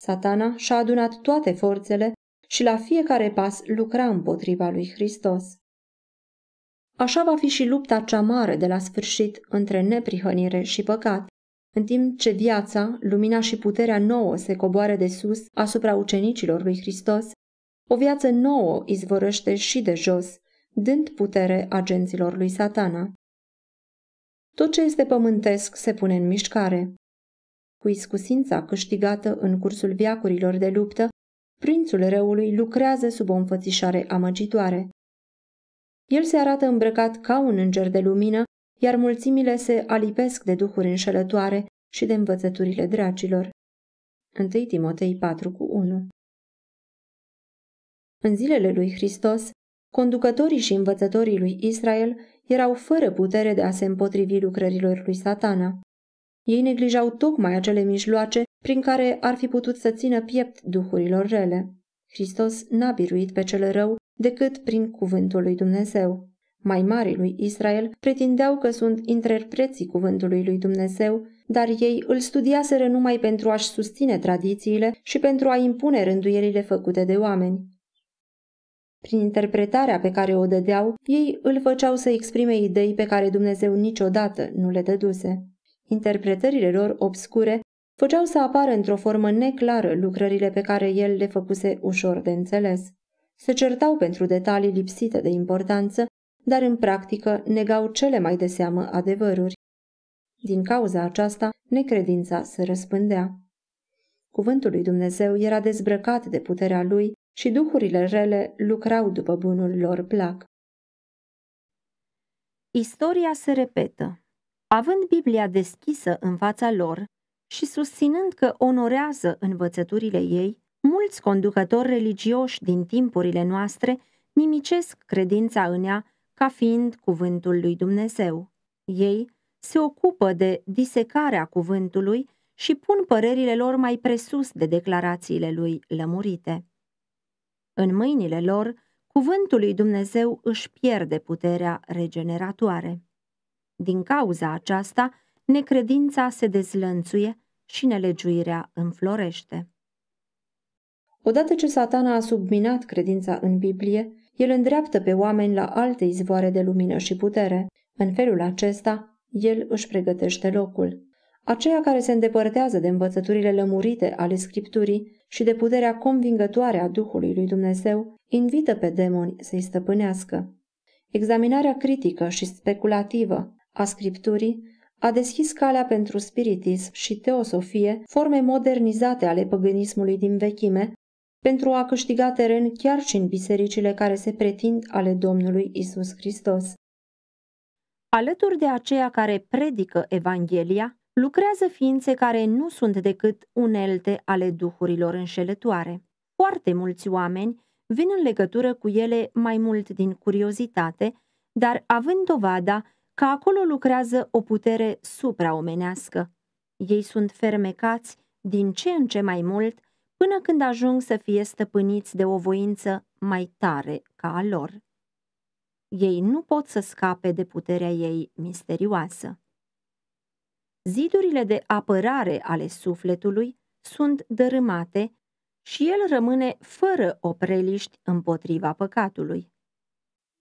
Satana și-a adunat toate forțele și la fiecare pas lucra împotriva lui Hristos. Așa va fi și lupta cea mare de la sfârșit între neprihănire și păcat, în timp ce viața, lumina și puterea nouă se coboară de sus asupra ucenicilor lui Hristos, o viață nouă izvorăște și de jos dând putere agenților lui satana. Tot ce este pământesc se pune în mișcare. Cu iscusința câștigată în cursul viacurilor de luptă, prințul răului lucrează sub o înfățișare amăgitoare. El se arată îmbrăcat ca un înger de lumină, iar mulțimile se alipesc de duhuri înșelătoare și de învățăturile dracilor. 1 Timotei 4 cu 1 În zilele lui Hristos, Conducătorii și învățătorii lui Israel erau fără putere de a se împotrivi lucrărilor lui satana. Ei neglijau tocmai acele mijloace prin care ar fi putut să țină piept duhurilor rele. Hristos n-a biruit pe cel rău decât prin cuvântul lui Dumnezeu. Mai marii lui Israel pretindeau că sunt interpreții cuvântului lui Dumnezeu, dar ei îl studiaseră numai pentru a-și susține tradițiile și pentru a impune rânduierile făcute de oameni. Prin interpretarea pe care o dădeau, ei îl făceau să exprime idei pe care Dumnezeu niciodată nu le dăduse. Interpretările lor obscure făceau să apară într-o formă neclară lucrările pe care el le făcuse ușor de înțeles. Se certau pentru detalii lipsite de importanță, dar în practică negau cele mai de seamă adevăruri. Din cauza aceasta, necredința se răspândea. Cuvântul lui Dumnezeu era dezbrăcat de puterea lui și duhurile rele lucrau după bunul lor plac. Istoria se repetă. Având Biblia deschisă în fața lor și susținând că onorează învățăturile ei, mulți conducători religioși din timpurile noastre nimicesc credința în ea ca fiind cuvântul lui Dumnezeu. Ei se ocupă de disecarea cuvântului și pun părerile lor mai presus de declarațiile lui lămurite. În mâinile lor, cuvântul lui Dumnezeu își pierde puterea regeneratoare. Din cauza aceasta, necredința se dezlănțuie și nelegiuirea înflorește. Odată ce satana a subminat credința în Biblie, el îndreaptă pe oameni la alte izvoare de lumină și putere. În felul acesta, el își pregătește locul aceea care se îndepărtează de învățăturile lămurite ale Scripturii și de puterea convingătoare a Duhului lui Dumnezeu, invită pe demoni să-i stăpânească. Examinarea critică și speculativă a Scripturii a deschis calea pentru spiritism și teosofie, forme modernizate ale păgânismului din vechime, pentru a câștiga teren chiar și în bisericile care se pretind ale Domnului Isus Hristos. Alături de aceia care predică Evanghelia, lucrează ființe care nu sunt decât unelte ale duhurilor înșelătoare. Foarte mulți oameni vin în legătură cu ele mai mult din curiozitate, dar având dovada că acolo lucrează o putere supraomenească. Ei sunt fermecați din ce în ce mai mult până când ajung să fie stăpâniți de o voință mai tare ca a lor. Ei nu pot să scape de puterea ei misterioasă zidurile de apărare ale sufletului sunt dărâmate și el rămâne fără opreliști împotriva păcatului.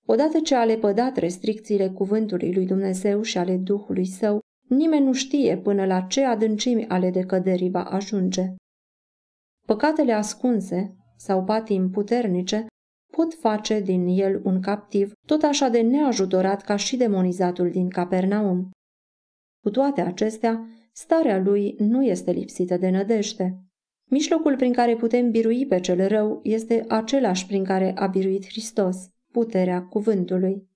Odată ce a lepădat restricțiile cuvântului lui Dumnezeu și ale Duhului său, nimeni nu știe până la ce adâncimi ale decăderii va ajunge. Păcatele ascunse sau patim puternice pot face din el un captiv, tot așa de neajutorat ca și demonizatul din Capernaum. Cu toate acestea, starea lui nu este lipsită de nădejde. Mijlocul prin care putem birui pe cel rău este același prin care a biruit Hristos, puterea cuvântului.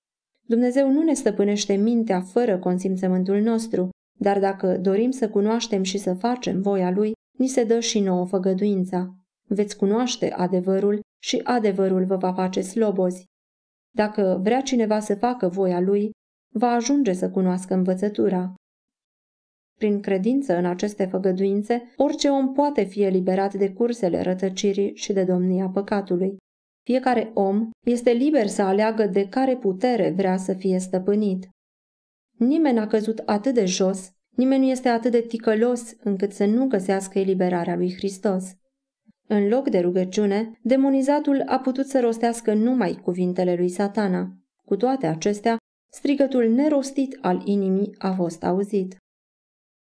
Dumnezeu nu ne stăpânește mintea fără consimțământul nostru, dar dacă dorim să cunoaștem și să facem voia Lui, ni se dă și nouă făgăduința. Veți cunoaște adevărul și adevărul vă va face slobozi. Dacă vrea cineva să facă voia Lui, va ajunge să cunoască învățătura. Prin credință în aceste făgăduințe, orice om poate fi eliberat de cursele rătăcirii și de domnia păcatului. Fiecare om este liber să aleagă de care putere vrea să fie stăpânit. Nimeni a căzut atât de jos, nimeni nu este atât de ticălos încât să nu găsească eliberarea lui Hristos. În loc de rugăciune, demonizatul a putut să rostească numai cuvintele lui satana. Cu toate acestea, strigătul nerostit al inimii a fost auzit.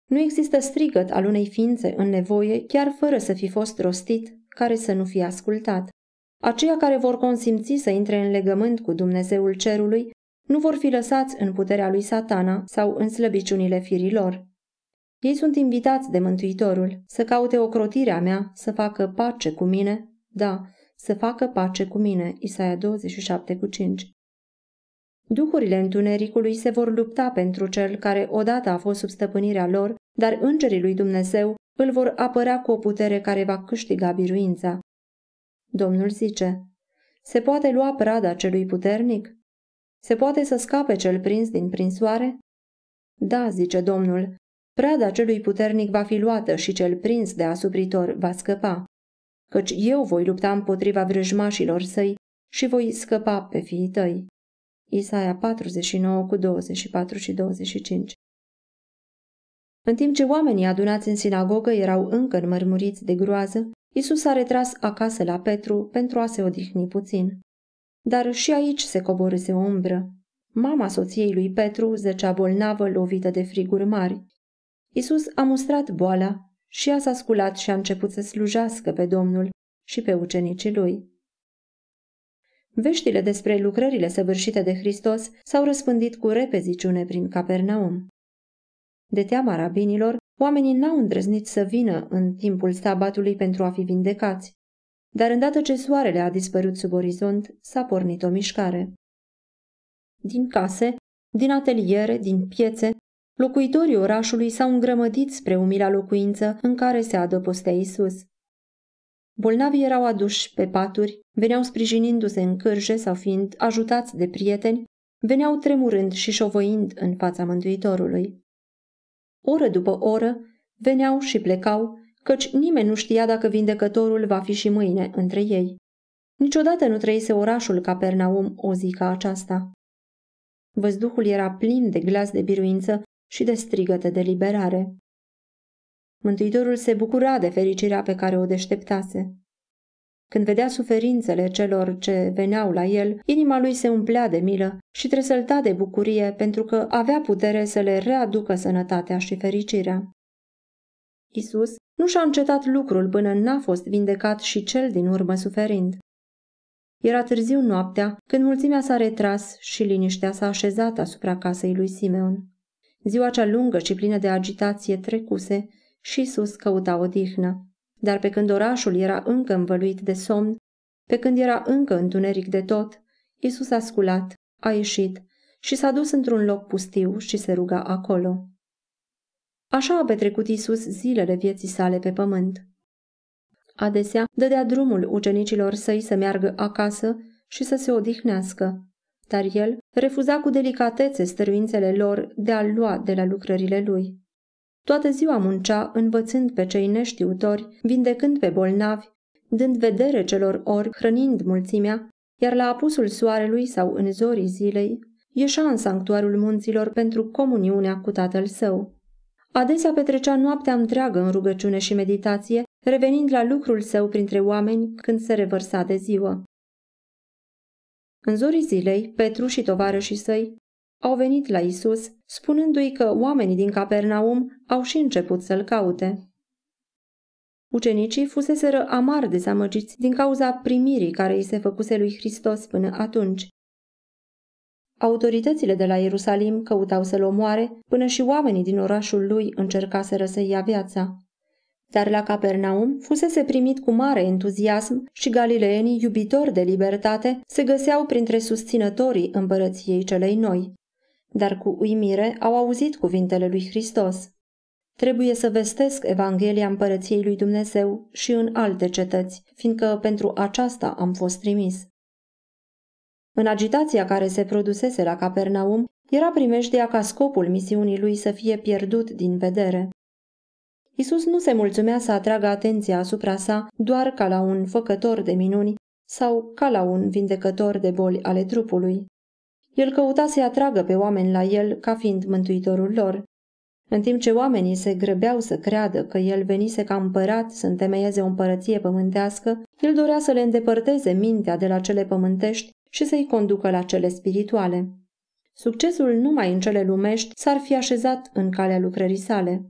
Nu există strigăt al unei ființe în nevoie, chiar fără să fi fost rostit, care să nu fie ascultat. Aceia care vor consimți să intre în legământ cu Dumnezeul Cerului nu vor fi lăsați în puterea lui satana sau în slăbiciunile firilor. Ei sunt invitați de Mântuitorul să caute ocrotirea mea, să facă pace cu mine, da, să facă pace cu mine, Isaia 27 cu 5. Duhurile întunericului se vor lupta pentru cel care odată a fost sub stăpânirea lor, dar îngerii lui Dumnezeu îl vor apărea cu o putere care va câștiga biruința. Domnul zice, se poate lua prada celui puternic? Se poate să scape cel prins din prinsoare? Da, zice Domnul, prada celui puternic va fi luată și cel prins de asupritor va scăpa. Căci eu voi lupta împotriva vrăjmașilor săi și voi scăpa pe fiii tăi. Isaia 49 cu 24 și 25. În timp ce oamenii adunați în sinagogă erau încă înmărmuriți de groază, Isus a retras acasă la Petru pentru a se odihni puțin. Dar și aici se coborâse o umbră. Mama soției lui Petru zăcea bolnavă lovită de friguri mari. Isus a mustrat boala și a s-a sculat și a început să slujească pe Domnul și pe ucenicii lui. Veștile despre lucrările săvârșite de Hristos s-au răspândit cu repeziciune prin Capernaum. De teama rabinilor, oamenii n-au îndrăznit să vină în timpul sabatului pentru a fi vindecați, dar îndată ce soarele a dispărut sub orizont, s-a pornit o mișcare. Din case, din ateliere, din piețe, locuitorii orașului s-au îngrămădit spre umila locuință în care se adăpostea Isus, Bolnavii erau aduși pe paturi, veneau sprijinindu-se în cârje sau fiind ajutați de prieteni, veneau tremurând și șovăind în fața Mântuitorului. Oră după oră, veneau și plecau, căci nimeni nu știa dacă vindecătorul va fi și mâine între ei. Niciodată nu trăise orașul Capernaum o zi ca aceasta. Văzduhul era plin de glas de biruință și de strigăte de liberare. Mântuitorul se bucura de fericirea pe care o deșteptase. Când vedea suferințele celor ce veneau la el, inima lui se umplea de milă și tresălta de bucurie pentru că avea putere să le readucă sănătatea și fericirea. Isus nu și-a încetat lucrul până n-a fost vindecat și cel din urmă suferind. Era târziu noaptea când mulțimea s-a retras și liniștea s-a așezat asupra casei lui Simeon. Ziua cea lungă și plină de agitație trecuse și sus căuta odihnă. Dar pe când orașul era încă învăluit de somn, pe când era încă întuneric de tot, Isus a sculat, a ieșit și s-a dus într-un loc pustiu și se ruga acolo. Așa a petrecut Isus zilele vieții sale pe pământ. Adesea dădea drumul ucenicilor săi să meargă acasă și să se odihnească, dar el refuza cu delicatețe stăruințele lor de a lua de la lucrările lui. Toată ziua muncea, învățând pe cei neștiutori, vindecând pe bolnavi, dând vedere celor ori, hrănind mulțimea, iar la apusul soarelui sau în zorii zilei, ieșea în sanctuarul munților pentru comuniunea cu tatăl său. Adesea petrecea noaptea întreagă în rugăciune și meditație, revenind la lucrul său printre oameni când se revărsa de ziua. În zorii zilei, Petru și tovarășii săi au venit la Isus, spunându-i că oamenii din Capernaum au și început să-l caute. Ucenicii fuseseră amar dezamăgiți din cauza primirii care îi se făcuse lui Hristos până atunci. Autoritățile de la Ierusalim căutau să-l omoare, până și oamenii din orașul lui încercaseră să ia viața. Dar la Capernaum fusese primit cu mare entuziasm și galileenii iubitori de libertate se găseau printre susținătorii împărăției celei noi dar cu uimire au auzit cuvintele lui Hristos. Trebuie să vestesc Evanghelia Împărăției lui Dumnezeu și în alte cetăți, fiindcă pentru aceasta am fost trimis. În agitația care se produsese la Capernaum, era primejdea ca scopul misiunii lui să fie pierdut din vedere. Isus nu se mulțumea să atragă atenția asupra sa doar ca la un făcător de minuni sau ca la un vindecător de boli ale trupului. El căuta să-i atragă pe oameni la el ca fiind mântuitorul lor. În timp ce oamenii se grăbeau să creadă că el venise ca împărat să întemeieze o împărăție pământească, el dorea să le îndepărteze mintea de la cele pământești și să-i conducă la cele spirituale. Succesul numai în cele lumești s-ar fi așezat în calea lucrării sale.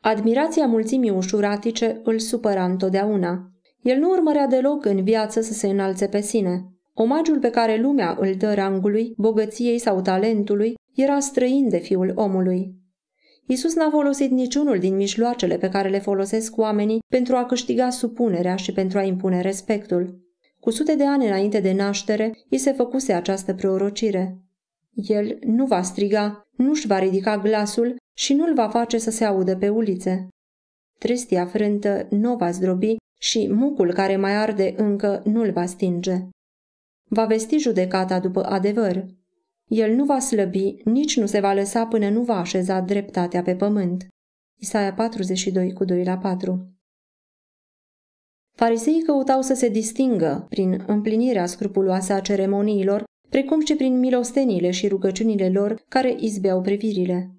Admirația mulțimii ușuratice îl supăra întotdeauna. El nu urmărea deloc în viață să se înalțe pe sine. Omagiul pe care lumea îl dă rangului, bogăției sau talentului era străin de fiul omului. Isus n-a folosit niciunul din mijloacele pe care le folosesc oamenii pentru a câștiga supunerea și pentru a impune respectul. Cu sute de ani înainte de naștere, i se făcuse această preorocire. El nu va striga, nu-și va ridica glasul și nu-l va face să se audă pe ulițe. Trestia frântă nu va zdrobi și mucul care mai arde încă nu-l va stinge. Va vesti judecata după adevăr. El nu va slăbi, nici nu se va lăsa până nu va așeza dreptatea pe pământ. Isaia 42 cu 2 la 4 Fariseii căutau să se distingă prin împlinirea scrupuloasă a ceremoniilor, precum și prin milosteniile și rugăciunile lor care izbeau privirile.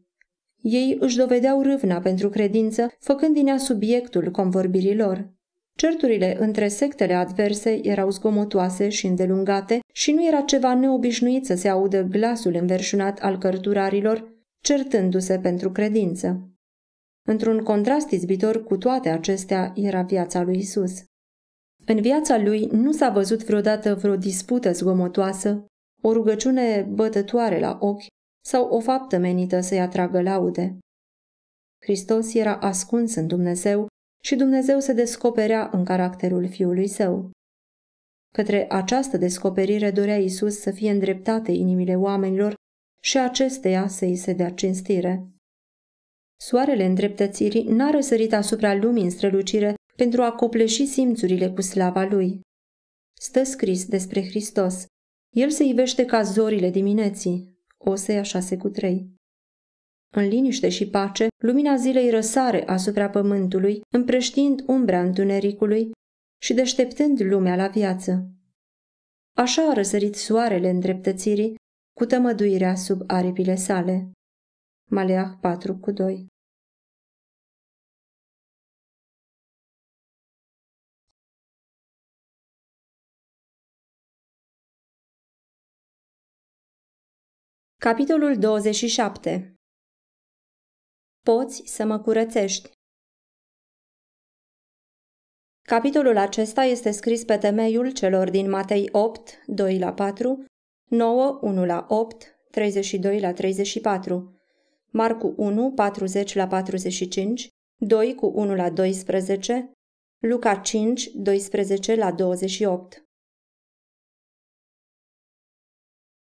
Ei își dovedeau râvna pentru credință, făcând din ea subiectul convorbirilor. Certurile între sectele adverse erau zgomotoase și îndelungate și nu era ceva neobișnuit să se audă glasul înverșunat al cărturarilor, certându-se pentru credință. Într-un contrast izbitor cu toate acestea era viața lui Isus. În viața lui nu s-a văzut vreodată vreo dispută zgomotoasă, o rugăciune bătătoare la ochi sau o faptă menită să-i atragă laude. Hristos era ascuns în Dumnezeu și Dumnezeu se descoperea în caracterul fiului său. Către această descoperire dorea Isus să fie îndreptate inimile oamenilor și acesteia să îi se dea cinstire. Soarele îndreptățirii n-a răsărit asupra lumii în strălucire pentru a copleși simțurile cu slava lui. Stă scris despre Hristos. El se ivește ca zorile dimineții. Osea 6 cu 3 în liniște și pace, lumina zilei răsare asupra pământului, împrăștind umbra întunericului și deșteptând lumea la viață. Așa a răsărit soarele îndreptățirii, cu tămăduirea sub aripile sale. Maleah 4 cu 2 Capitolul 27 Poți să mă curățești. Capitolul acesta este scris pe temeiul celor din Matei 8, 2 la 4, 9, 1 la 8, 32 la 34, Marcu 1, 40 la 45, 2 cu 1 la 12, Luca 5, 12 la 28.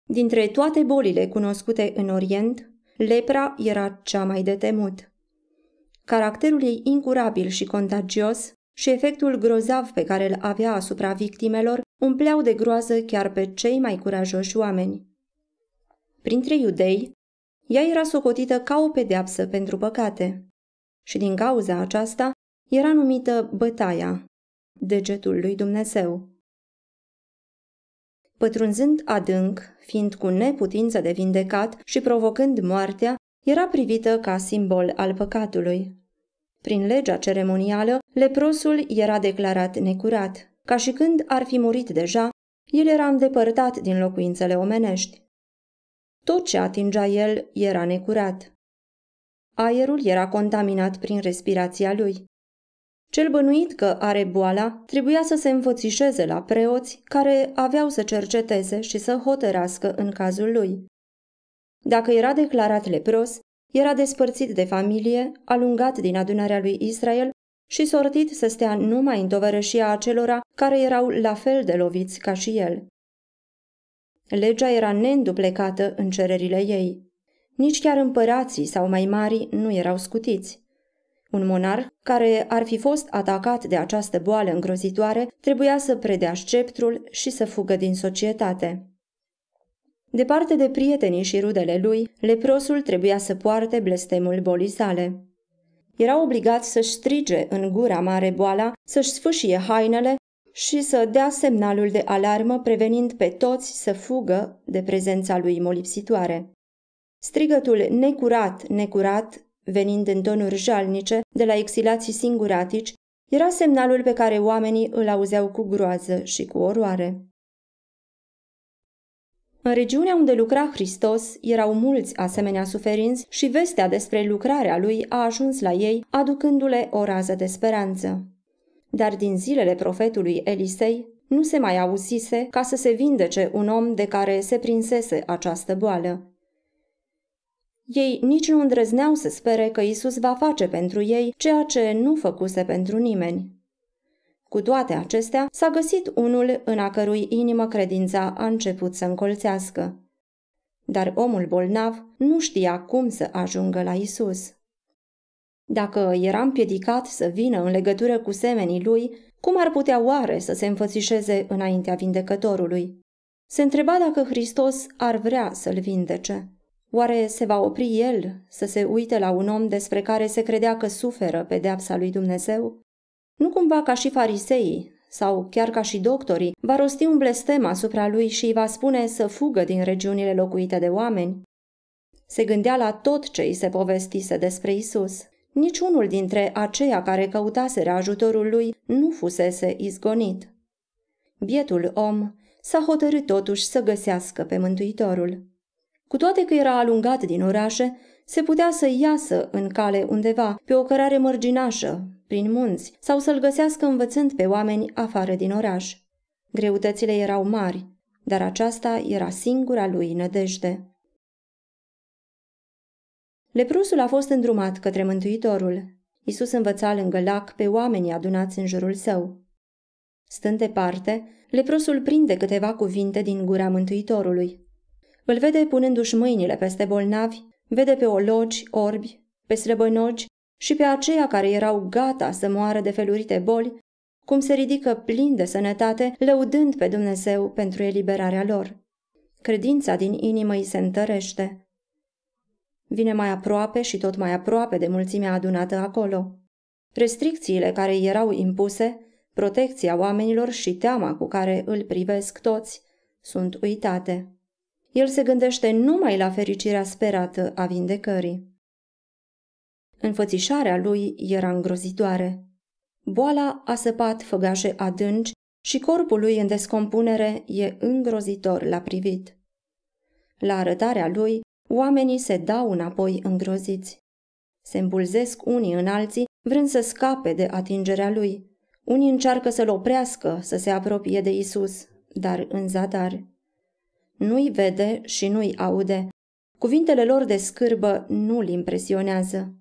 Dintre toate bolile cunoscute în Orient, lepra era cea mai de temut. Caracterul ei incurabil și contagios și efectul grozav pe care îl avea asupra victimelor umpleau de groază chiar pe cei mai curajoși oameni. Printre iudei, ea era socotită ca o pedeapsă pentru păcate și din cauza aceasta era numită bătaia, degetul lui Dumnezeu pătrunzând adânc, fiind cu neputință de vindecat și provocând moartea, era privită ca simbol al păcatului. Prin legea ceremonială, leprosul era declarat necurat, ca și când ar fi murit deja, el era îndepărtat din locuințele omenești. Tot ce atingea el era necurat. Aerul era contaminat prin respirația lui. Cel bănuit că are boala trebuia să se înfățișeze la preoți care aveau să cerceteze și să hotărască în cazul lui. Dacă era declarat lepros, era despărțit de familie, alungat din adunarea lui Israel și sortit să stea numai în tovărășia acelora care erau la fel de loviți ca și el. Legea era neînduplecată în cererile ei. Nici chiar împărații sau mai mari nu erau scutiți. Un monarh care ar fi fost atacat de această boală îngrozitoare trebuia să predea sceptrul și să fugă din societate. Departe de prietenii și rudele lui, leprosul trebuia să poarte blestemul bolii sale. Era obligat să-și strige în gura mare boala, să-și sfâșie hainele și să dea semnalul de alarmă prevenind pe toți să fugă de prezența lui molipsitoare. Strigătul necurat, necurat venind în tonuri jalnice de la exilații singuratici, era semnalul pe care oamenii îl auzeau cu groază și cu oroare. În regiunea unde lucra Hristos erau mulți asemenea suferinți și vestea despre lucrarea lui a ajuns la ei, aducându-le o rază de speranță. Dar din zilele profetului Elisei nu se mai auzise ca să se vindece un om de care se prinsese această boală. Ei nici nu îndrăzneau să spere că Isus va face pentru ei ceea ce nu făcuse pentru nimeni. Cu toate acestea, s-a găsit unul în a cărui inimă credința a început să încolțească. Dar omul bolnav nu știa cum să ajungă la Isus. Dacă era împiedicat să vină în legătură cu semenii lui, cum ar putea oare să se înfățișeze înaintea vindecătorului? Se întreba dacă Hristos ar vrea să-l vindece. Oare se va opri el să se uite la un om despre care se credea că suferă pedeapsa lui Dumnezeu? Nu cumva ca și fariseii, sau chiar ca și doctorii, va rosti un blestem asupra lui și îi va spune să fugă din regiunile locuite de oameni? Se gândea la tot ce îi se povestise despre Isus. Niciunul dintre aceia care căutaseră ajutorul lui nu fusese izgonit. Bietul om s-a hotărât totuși să găsească pe Mântuitorul. Cu toate că era alungat din orașe, se putea să iasă în cale undeva, pe o cărare mărginașă, prin munți, sau să-l găsească învățând pe oameni afară din oraș. Greutățile erau mari, dar aceasta era singura lui nădejde. Leprosul a fost îndrumat către Mântuitorul. Isus învăța lângă lac pe oamenii adunați în jurul său. Stând departe, leprosul prinde câteva cuvinte din gura Mântuitorului. Îl vede punându-și mâinile peste bolnavi, vede pe ologi, orbi, pe slăbănogi și pe aceia care erau gata să moară de felurite boli, cum se ridică plin de sănătate, lăudând pe Dumnezeu pentru eliberarea lor. Credința din inimă îi se întărește. Vine mai aproape și tot mai aproape de mulțimea adunată acolo. Restricțiile care îi erau impuse, protecția oamenilor și teama cu care îl privesc toți, sunt uitate el se gândește numai la fericirea sperată a vindecării. Înfățișarea lui era îngrozitoare. Boala a săpat făgașe adânci și corpul lui în descompunere e îngrozitor la privit. La arătarea lui, oamenii se dau înapoi îngroziți. Se îmbulzesc unii în alții, vrând să scape de atingerea lui. Unii încearcă să-l oprească, să se apropie de Isus, dar în zadar nu-i vede și nu-i aude. Cuvintele lor de scârbă nu-l impresionează.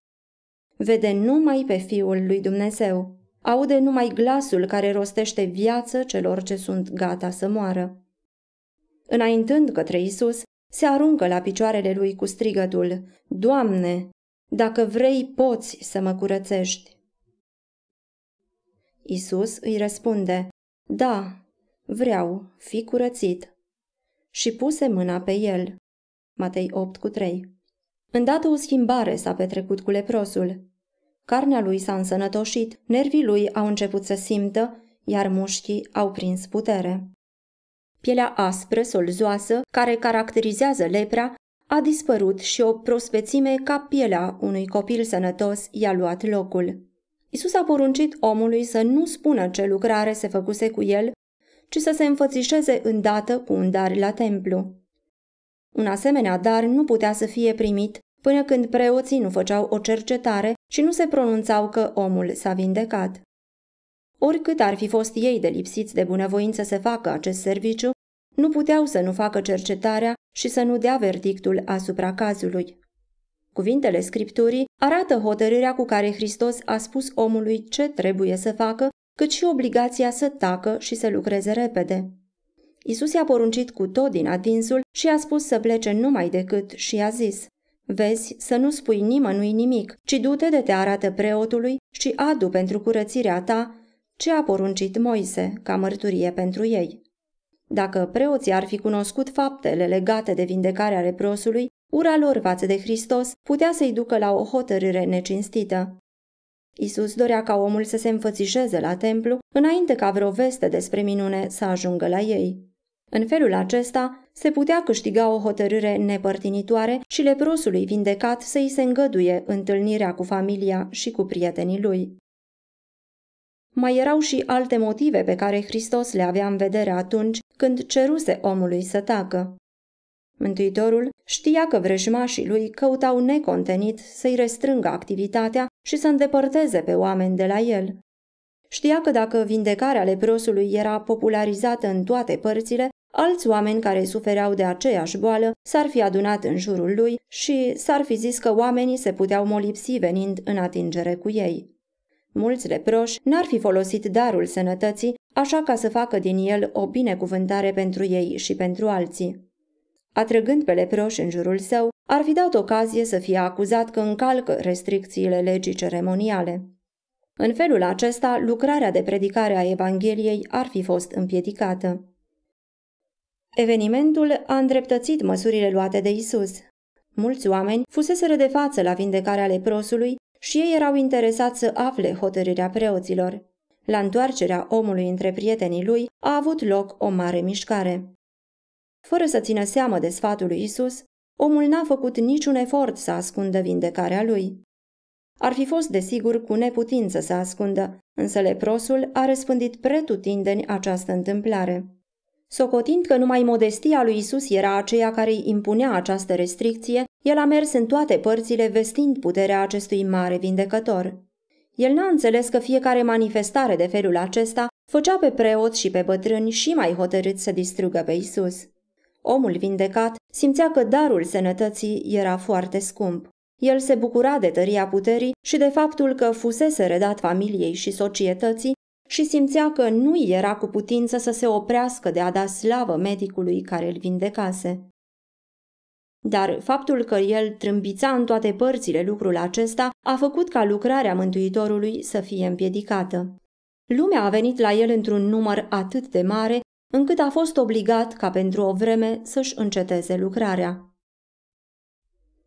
Vede numai pe Fiul lui Dumnezeu, aude numai glasul care rostește viață celor ce sunt gata să moară. Înaintând către Isus, se aruncă la picioarele lui cu strigătul, Doamne, dacă vrei, poți să mă curățești. Isus îi răspunde, Da, vreau, fi curățit și puse mâna pe el. Matei 8 cu 3 Îndată o schimbare s-a petrecut cu leprosul. Carnea lui s-a însănătoșit, nervii lui au început să simtă, iar mușchii au prins putere. Pielea aspră, solzoasă, care caracterizează lepra, a dispărut și o prospețime ca pielea unui copil sănătos i-a luat locul. Isus a poruncit omului să nu spună ce lucrare se făcuse cu el ci să se înfățișeze îndată cu un dar la templu. Un asemenea dar nu putea să fie primit până când preoții nu făceau o cercetare și nu se pronunțau că omul s-a vindecat. Oricât ar fi fost ei de lipsiți de bunăvoință să facă acest serviciu, nu puteau să nu facă cercetarea și să nu dea verdictul asupra cazului. Cuvintele Scripturii arată hotărârea cu care Hristos a spus omului ce trebuie să facă cât și obligația să tacă și să lucreze repede. Isus i-a poruncit cu tot din atinsul și a spus să plece numai decât și a zis, Vezi să nu spui nimănui nimic, ci du-te de te arată preotului și adu pentru curățirea ta ce a poruncit Moise ca mărturie pentru ei. Dacă preoții ar fi cunoscut faptele legate de vindecarea leprosului, ura lor față de Hristos putea să-i ducă la o hotărâre necinstită. Isus dorea ca omul să se înfățișeze la templu înainte ca vreo veste despre minune să ajungă la ei. În felul acesta se putea câștiga o hotărâre nepărtinitoare și leprosului vindecat să i se îngăduie întâlnirea cu familia și cu prietenii lui. Mai erau și alte motive pe care Hristos le avea în vedere atunci când ceruse omului să tacă. Mântuitorul știa că vrăjmașii lui căutau necontenit să-i restrângă activitatea și să îndepărteze pe oameni de la el. Știa că dacă vindecarea leprosului era popularizată în toate părțile, alți oameni care sufereau de aceeași boală s-ar fi adunat în jurul lui și s-ar fi zis că oamenii se puteau molipsi venind în atingere cu ei. Mulți leproși n-ar fi folosit darul sănătății așa ca să facă din el o binecuvântare pentru ei și pentru alții atrăgând pe leproși în jurul său, ar fi dat ocazie să fie acuzat că încalcă restricțiile legii ceremoniale. În felul acesta, lucrarea de predicare a Evangheliei ar fi fost împiedicată. Evenimentul a îndreptățit măsurile luate de Isus. Mulți oameni fuseseră de față la vindecarea leprosului și ei erau interesați să afle hotărârea preoților. La întoarcerea omului între prietenii lui a avut loc o mare mișcare. Fără să țină seamă de sfatul lui Isus, omul n-a făcut niciun efort să ascundă vindecarea lui. Ar fi fost, desigur, cu neputință să ascundă, însă leprosul a răspândit pretutindeni această întâmplare. Socotind că numai modestia lui Isus era aceea care îi impunea această restricție, el a mers în toate părțile vestind puterea acestui mare vindecător. El n-a înțeles că fiecare manifestare de felul acesta făcea pe preot și pe bătrâni și mai hotărât să distrugă pe Isus. Omul vindecat simțea că darul sănătății era foarte scump. El se bucura de tăria puterii și de faptul că fusese redat familiei și societății și simțea că nu era cu putință să se oprească de a da slavă medicului care îl vindecase. Dar faptul că el trâmbița în toate părțile lucrul acesta a făcut ca lucrarea Mântuitorului să fie împiedicată. Lumea a venit la el într-un număr atât de mare încât a fost obligat ca pentru o vreme să-și înceteze lucrarea.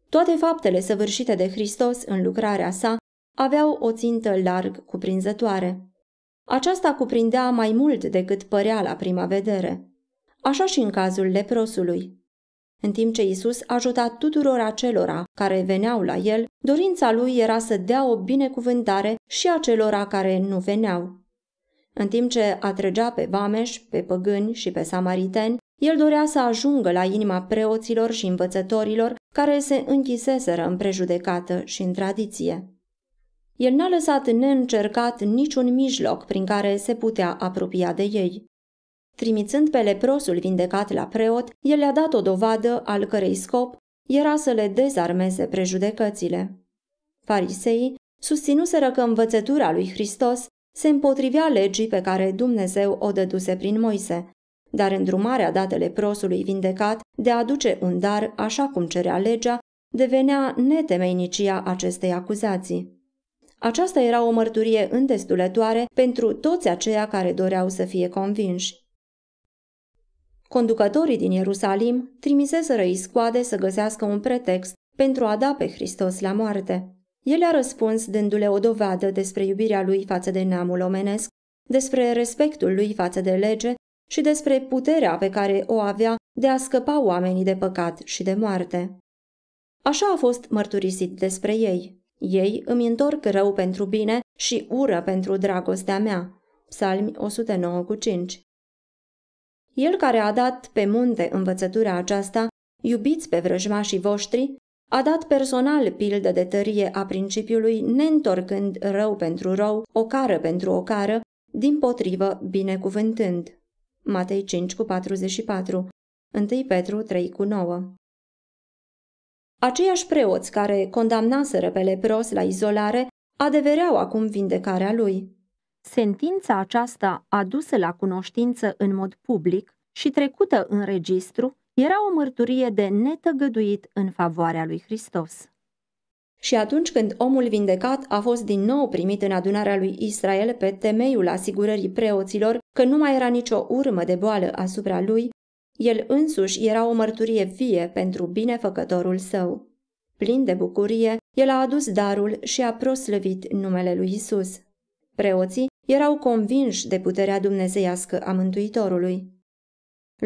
Toate faptele săvârșite de Hristos în lucrarea sa aveau o țintă larg cuprinzătoare. Aceasta cuprindea mai mult decât părea la prima vedere. Așa și în cazul leprosului. În timp ce Isus ajuta tuturor acelora care veneau la el, dorința lui era să dea o binecuvântare și acelora care nu veneau. În timp ce atrăgea pe vameși, pe păgâni și pe samariteni, el dorea să ajungă la inima preoților și învățătorilor care se închiseseră în prejudecată și în tradiție. El n-a lăsat neîncercat niciun mijloc prin care se putea apropia de ei. Trimițând pe leprosul vindecat la preot, el le-a dat o dovadă al cărei scop era să le dezarmeze prejudecățile. Fariseii susținuseră că învățătura lui Hristos se împotrivea legii pe care Dumnezeu o dăduse prin Moise, dar îndrumarea datele prosului vindecat de a aduce un dar așa cum cerea legea devenea netemeinicia acestei acuzații. Aceasta era o mărturie îndestulătoare pentru toți aceia care doreau să fie convinși. Conducătorii din Ierusalim trimiseseră iscoade să găsească un pretext pentru a da pe Hristos la moarte. El a răspuns dându-le o dovadă despre iubirea lui față de neamul omenesc, despre respectul lui față de lege și despre puterea pe care o avea de a scăpa oamenii de păcat și de moarte. Așa a fost mărturisit despre ei. Ei îmi întorc rău pentru bine și ură pentru dragostea mea. Psalmi 109,5 El care a dat pe munte învățătura aceasta, iubiți pe vrăjmașii voștri, a dat personal pildă de tărie a principiului, neîntorcând rău pentru rău, o cară pentru o cară, din potrivă binecuvântând. Matei 5 cu 44, 1 Petru 3 cu 9 Aceiași preoți care condamnaseră pe lepros la izolare adevereau acum vindecarea lui. Sentința aceasta adusă la cunoștință în mod public și trecută în registru era o mărturie de netăgăduit în favoarea lui Hristos. Și atunci când omul vindecat a fost din nou primit în adunarea lui Israel pe temeiul asigurării preoților că nu mai era nicio urmă de boală asupra lui, el însuși era o mărturie vie pentru binefăcătorul său. Plin de bucurie, el a adus darul și a proslăvit numele lui Isus. Preoții erau convinși de puterea dumnezeiască a Mântuitorului.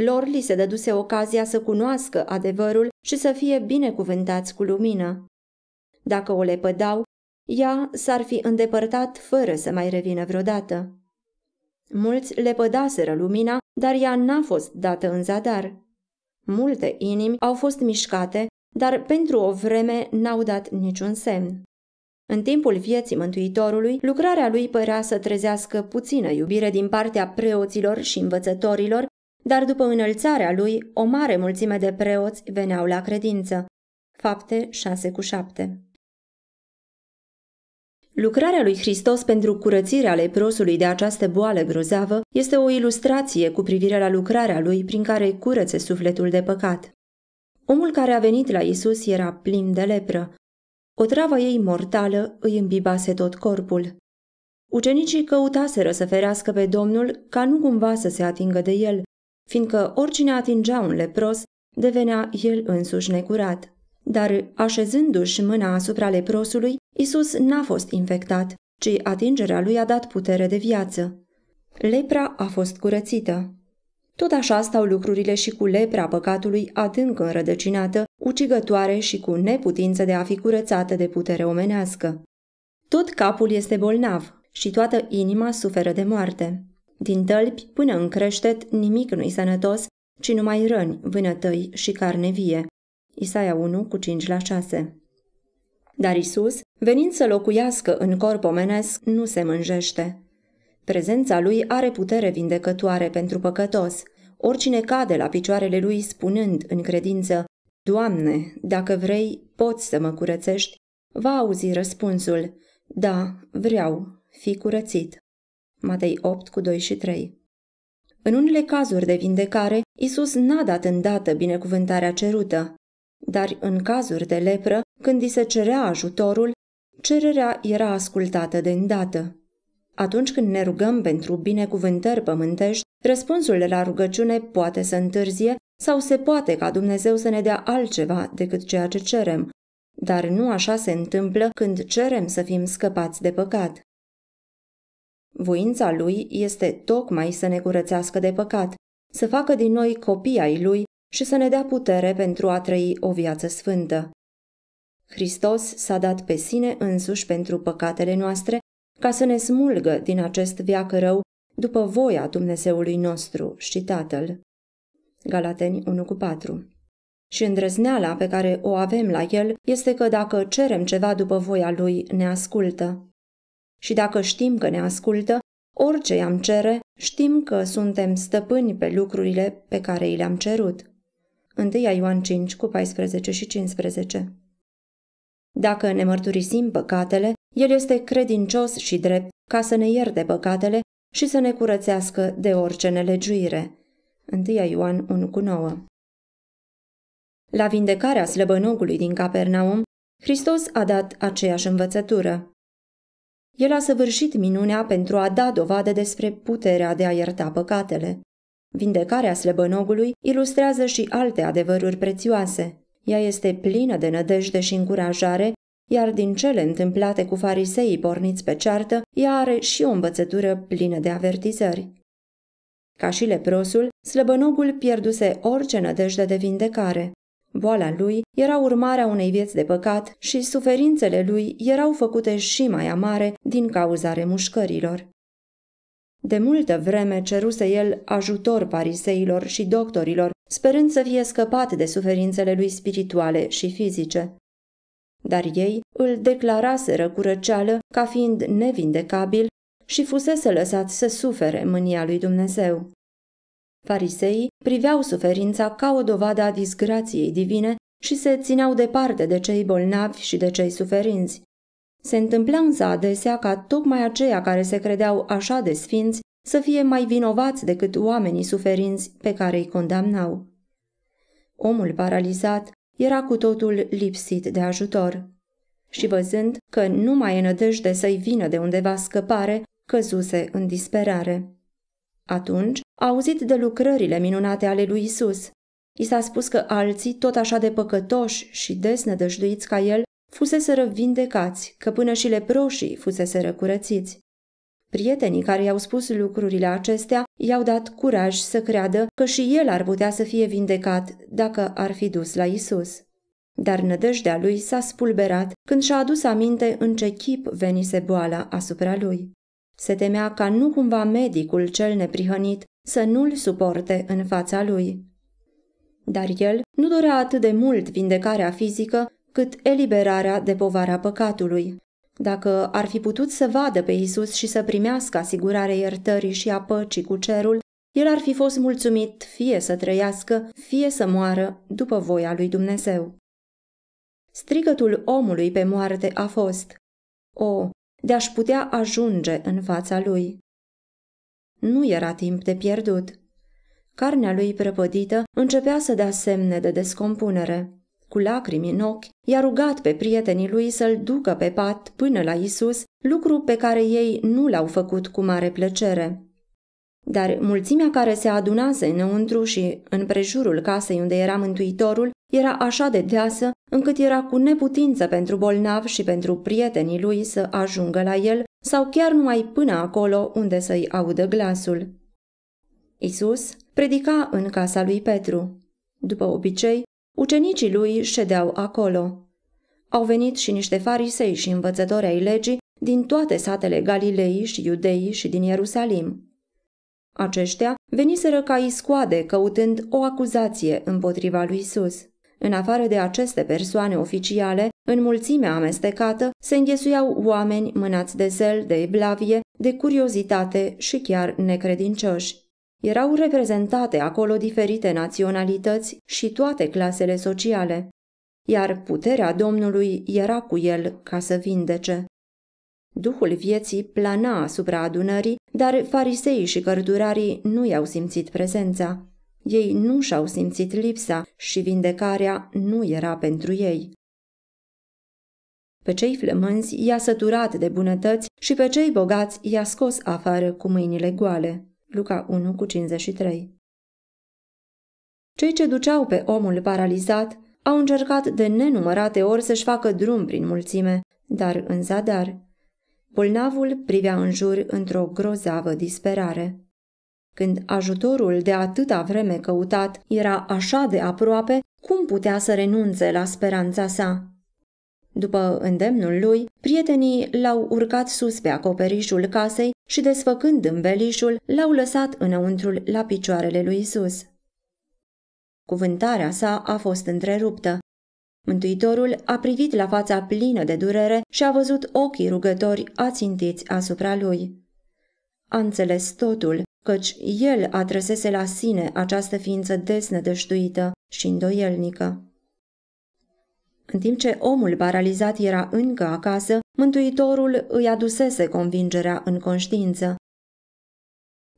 Lor li se dăduse ocazia să cunoască adevărul și să fie binecuvântați cu lumină. Dacă o lepădau, ea s-ar fi îndepărtat fără să mai revină vreodată. Mulți lepădaseră lumina, dar ea n-a fost dată în zadar. Multe inimi au fost mișcate, dar pentru o vreme n-au dat niciun semn. În timpul vieții Mântuitorului, lucrarea lui părea să trezească puțină iubire din partea preoților și învățătorilor dar după înălțarea lui, o mare mulțime de preoți veneau la credință. Fapte 6 cu 7 Lucrarea lui Hristos pentru curățirea leprosului de această boală grozavă este o ilustrație cu privire la lucrarea lui prin care curățe sufletul de păcat. Omul care a venit la Isus era plin de lepră. O travă ei mortală îi îmbibase tot corpul. Ucenicii căutaseră să ferească pe Domnul ca nu cumva să se atingă de el, fiindcă oricine atingea un lepros devenea el însuși necurat. Dar, așezându-și mâna asupra leprosului, Isus n-a fost infectat, ci atingerea lui a dat putere de viață. Lepra a fost curățită. Tot așa stau lucrurile și cu lepra păcatului adânc înrădăcinată, ucigătoare și cu neputință de a fi curățată de putere omenească. Tot capul este bolnav și toată inima suferă de moarte. Din tălpi până în creștet nimic nu-i sănătos, ci numai răni, vânătăi și carne vie. Isaia 1 cu 5 la 6 Dar Isus, venind să locuiască în corp omenesc, nu se mânjește. Prezența lui are putere vindecătoare pentru păcătos. Oricine cade la picioarele lui spunând în credință, Doamne, dacă vrei, poți să mă curățești, va auzi răspunsul, Da, vreau, fi curățit. Matei 8 cu 2 și 3. În unele cazuri de vindecare, Isus n-a dat îndată binecuvântarea cerută, dar în cazuri de lepră, când i se cerea ajutorul, cererea era ascultată de îndată. Atunci când ne rugăm pentru binecuvântări pământești, răspunsul la rugăciune poate să întârzie sau se poate ca Dumnezeu să ne dea altceva decât ceea ce cerem, dar nu așa se întâmplă când cerem să fim scăpați de păcat. Voința lui este tocmai să ne curățească de păcat, să facă din noi copii ai lui și să ne dea putere pentru a trăi o viață sfântă. Hristos s-a dat pe sine însuși pentru păcatele noastre ca să ne smulgă din acest viac rău după voia Dumnezeului nostru și Tatăl. Galateni 1,4 Și îndrăzneala pe care o avem la el este că dacă cerem ceva după voia lui, ne ascultă. Și dacă știm că ne ascultă, orice i-am cere, știm că suntem stăpâni pe lucrurile pe care i le-am cerut. 1 Ioan 5 cu 14 și 15 Dacă ne mărturisim păcatele, El este credincios și drept ca să ne ierte păcatele și să ne curățească de orice nelegiuire. 1 Ioan 1 cu 9 La vindecarea slăbănogului din Capernaum, Hristos a dat aceeași învățătură. El a săvârșit minunea pentru a da dovadă despre puterea de a ierta păcatele. Vindecarea slăbănogului ilustrează și alte adevăruri prețioase. Ea este plină de nădejde și încurajare, iar din cele întâmplate cu fariseii porniți pe ceartă, ea are și o învățătură plină de avertizări. Ca și leprosul, slăbănogul pierduse orice nădejde de vindecare. Boala lui era urmarea unei vieți de păcat și suferințele lui erau făcute și mai amare din cauza remușcărilor. De multă vreme ceruse el ajutor pariseilor și doctorilor, sperând să fie scăpat de suferințele lui spirituale și fizice. Dar ei îl declaraseră curăceală ca fiind nevindecabil și fusese lăsat să sufere mânia lui Dumnezeu. Fariseii priveau suferința ca o dovadă a disgrației divine și se țineau departe de cei bolnavi și de cei suferinți. Se întâmpla însă adesea ca tocmai aceia care se credeau așa de sfinți să fie mai vinovați decât oamenii suferinți pe care îi condamnau. Omul paralizat era cu totul lipsit de ajutor. Și văzând că nu mai e nădejde să-i vină de undeva scăpare, căzuse în disperare. Atunci a auzit de lucrările minunate ale lui Isus. I s-a spus că alții, tot așa de păcătoși și desnădăjduiți ca el, fuseseră vindecați, că până și leproșii fuseseră curățiți. Prietenii care i-au spus lucrurile acestea i-au dat curaj să creadă că și el ar putea să fie vindecat dacă ar fi dus la Isus. Dar nădejdea lui s-a spulberat când și-a adus aminte în ce chip venise boala asupra lui. Se temea ca nu cumva medicul cel neprihănit să nu-l suporte în fața lui. Dar el nu dorea atât de mult vindecarea fizică cât eliberarea de povara păcatului. Dacă ar fi putut să vadă pe Isus și să primească asigurarea iertării și a păcii cu cerul, el ar fi fost mulțumit fie să trăiască, fie să moară după voia lui Dumnezeu. Strigătul omului pe moarte a fost O, de a-și putea ajunge în fața lui. Nu era timp de pierdut. Carnea lui prăpădită începea să dea semne de descompunere. Cu lacrimi în ochi, i-a rugat pe prietenii lui să-l ducă pe pat până la Isus, lucru pe care ei nu l-au făcut cu mare plăcere. Dar mulțimea care se adunase înăuntru și în prejurul casei unde era Mântuitorul era așa de deasă încât era cu neputință pentru bolnav și pentru prietenii lui să ajungă la el sau chiar numai până acolo unde să-i audă glasul. Isus predica în casa lui Petru. După obicei, ucenicii lui ședeau acolo. Au venit și niște farisei și învățători ai legii din toate satele Galilei și Iudeii și din Ierusalim. Aceștia veniseră ca iscoade căutând o acuzație împotriva lui Isus. În afară de aceste persoane oficiale, în mulțimea amestecată se înghesuiau oameni mânați de zel, de eblavie, de curiozitate și chiar necredincioși. Erau reprezentate acolo diferite naționalități și toate clasele sociale, iar puterea Domnului era cu el ca să vindece. Duhul vieții plana asupra adunării, dar fariseii și cărturarii nu i-au simțit prezența. Ei nu și-au simțit lipsa și vindecarea nu era pentru ei. Pe cei flămânzi i-a săturat de bunătăți și pe cei bogați i-a scos afară cu mâinile goale. Luca 1 cu 53 Cei ce duceau pe omul paralizat au încercat de nenumărate ori să-și facă drum prin mulțime, dar în zadar. Bolnavul privea în jur într-o grozavă disperare. Când ajutorul de atâta vreme căutat era așa de aproape, cum putea să renunțe la speranța sa? După îndemnul lui, prietenii l-au urcat sus pe acoperișul casei și, desfăcând îmbelișul, l-au lăsat înăuntrul la picioarele lui Isus. Cuvântarea sa a fost întreruptă. Mântuitorul a privit la fața plină de durere și a văzut ochii rugători ațintiți asupra lui. A înțeles totul căci el adresese la sine această ființă desnădăștuită și îndoielnică. În timp ce omul paralizat era încă acasă, Mântuitorul îi adusese convingerea în conștiință.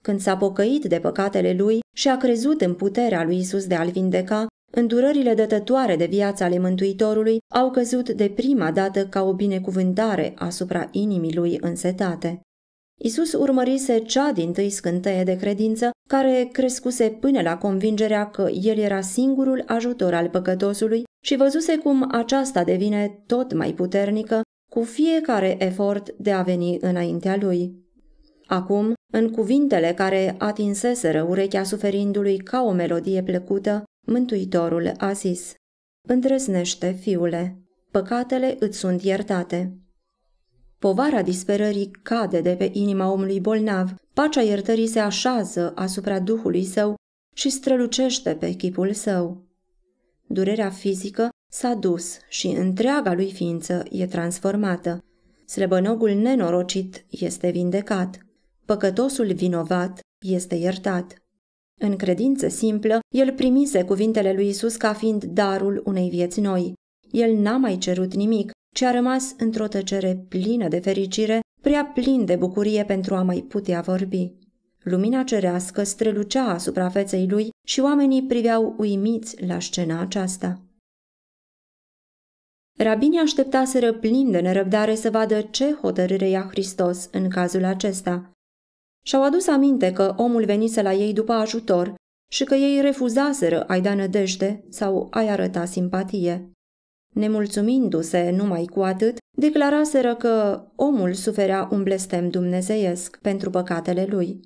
Când s-a pocăit de păcatele lui și a crezut în puterea lui Isus de a-l vindeca, îndurările dătătoare de viața ale Mântuitorului au căzut de prima dată ca o binecuvântare asupra inimii lui însetate. Isus urmărise cea din tâi scânteie de credință, care crescuse până la convingerea că el era singurul ajutor al păcătosului și văzuse cum aceasta devine tot mai puternică cu fiecare efort de a veni înaintea lui. Acum, în cuvintele care atinseseră urechea suferindului ca o melodie plăcută, Mântuitorul a zis, Îndrăznește, fiule, păcatele îți sunt iertate. Povara disperării cade de pe inima omului bolnav, pacea iertării se așează asupra duhului său și strălucește pe chipul său. Durerea fizică s-a dus și întreaga lui ființă e transformată. Slăbănogul nenorocit este vindecat. Păcătosul vinovat este iertat. În credință simplă, el primise cuvintele lui Isus ca fiind darul unei vieți noi. El n-a mai cerut nimic, ci a rămas într-o tăcere plină de fericire, prea plin de bucurie pentru a mai putea vorbi. Lumina cerească strălucea asupra feței lui și oamenii priveau uimiți la scena aceasta. Rabinii așteptaseră plin de nerăbdare să vadă ce hotărâre ia Hristos în cazul acesta. Și-au adus aminte că omul venise la ei după ajutor și că ei refuzaseră a-i da nădejde sau a-i arăta simpatie nemulțumindu-se numai cu atât, declaraseră că omul suferea un blestem dumnezeiesc pentru păcatele lui.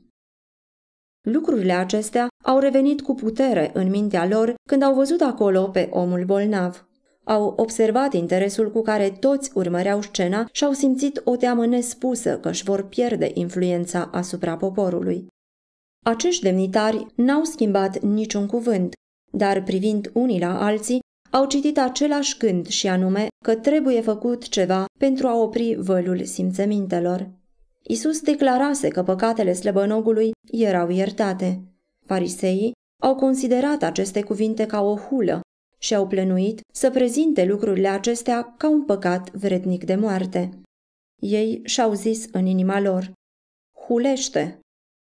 Lucrurile acestea au revenit cu putere în mintea lor când au văzut acolo pe omul bolnav. Au observat interesul cu care toți urmăreau scena și au simțit o teamă nespusă că își vor pierde influența asupra poporului. Acești demnitari n-au schimbat niciun cuvânt, dar privind unii la alții, au citit același gând și anume că trebuie făcut ceva pentru a opri vălul simțămintelor. Isus declarase că păcatele slăbănogului erau iertate. Fariseii au considerat aceste cuvinte ca o hulă și au plănuit să prezinte lucrurile acestea ca un păcat vrednic de moarte. Ei și-au zis în inima lor, hulește!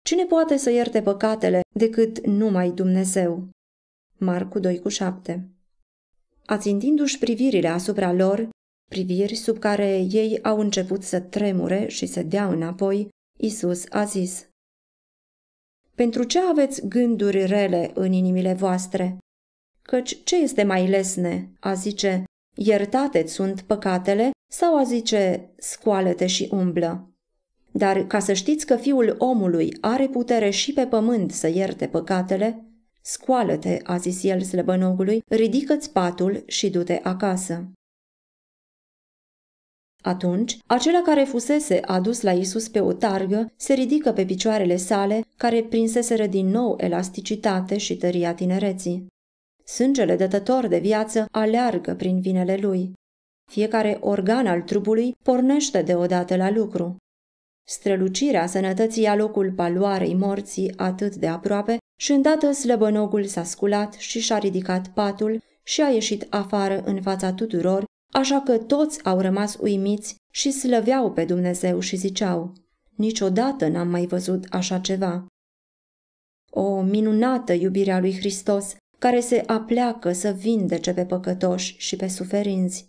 Cine poate să ierte păcatele decât numai Dumnezeu? Marcu 2 cu 7 ațintindu-și privirile asupra lor, priviri sub care ei au început să tremure și să dea înapoi, Isus a zis, Pentru ce aveți gânduri rele în inimile voastre? Căci ce este mai lesne, a zice, iertate sunt păcatele sau a zice, scoală-te și umblă. Dar ca să știți că fiul omului are putere și pe pământ să ierte păcatele, Scoală-te, a zis el slăbănogului, ridică-ți patul și du-te acasă. Atunci, acela care fusese adus la Isus pe o targă se ridică pe picioarele sale, care prinseseră din nou elasticitate și tăria tinereții. Sângele dătător de viață aleargă prin vinele lui. Fiecare organ al trupului pornește deodată la lucru. Strălucirea sănătății a locul paloarei morții atât de aproape și îndată slăbănogul s-a sculat și și-a ridicat patul și a ieșit afară în fața tuturor, așa că toți au rămas uimiți și slăveau pe Dumnezeu și ziceau, niciodată n-am mai văzut așa ceva. O minunată iubirea lui Hristos, care se apleacă să vindece pe păcătoși și pe suferinți.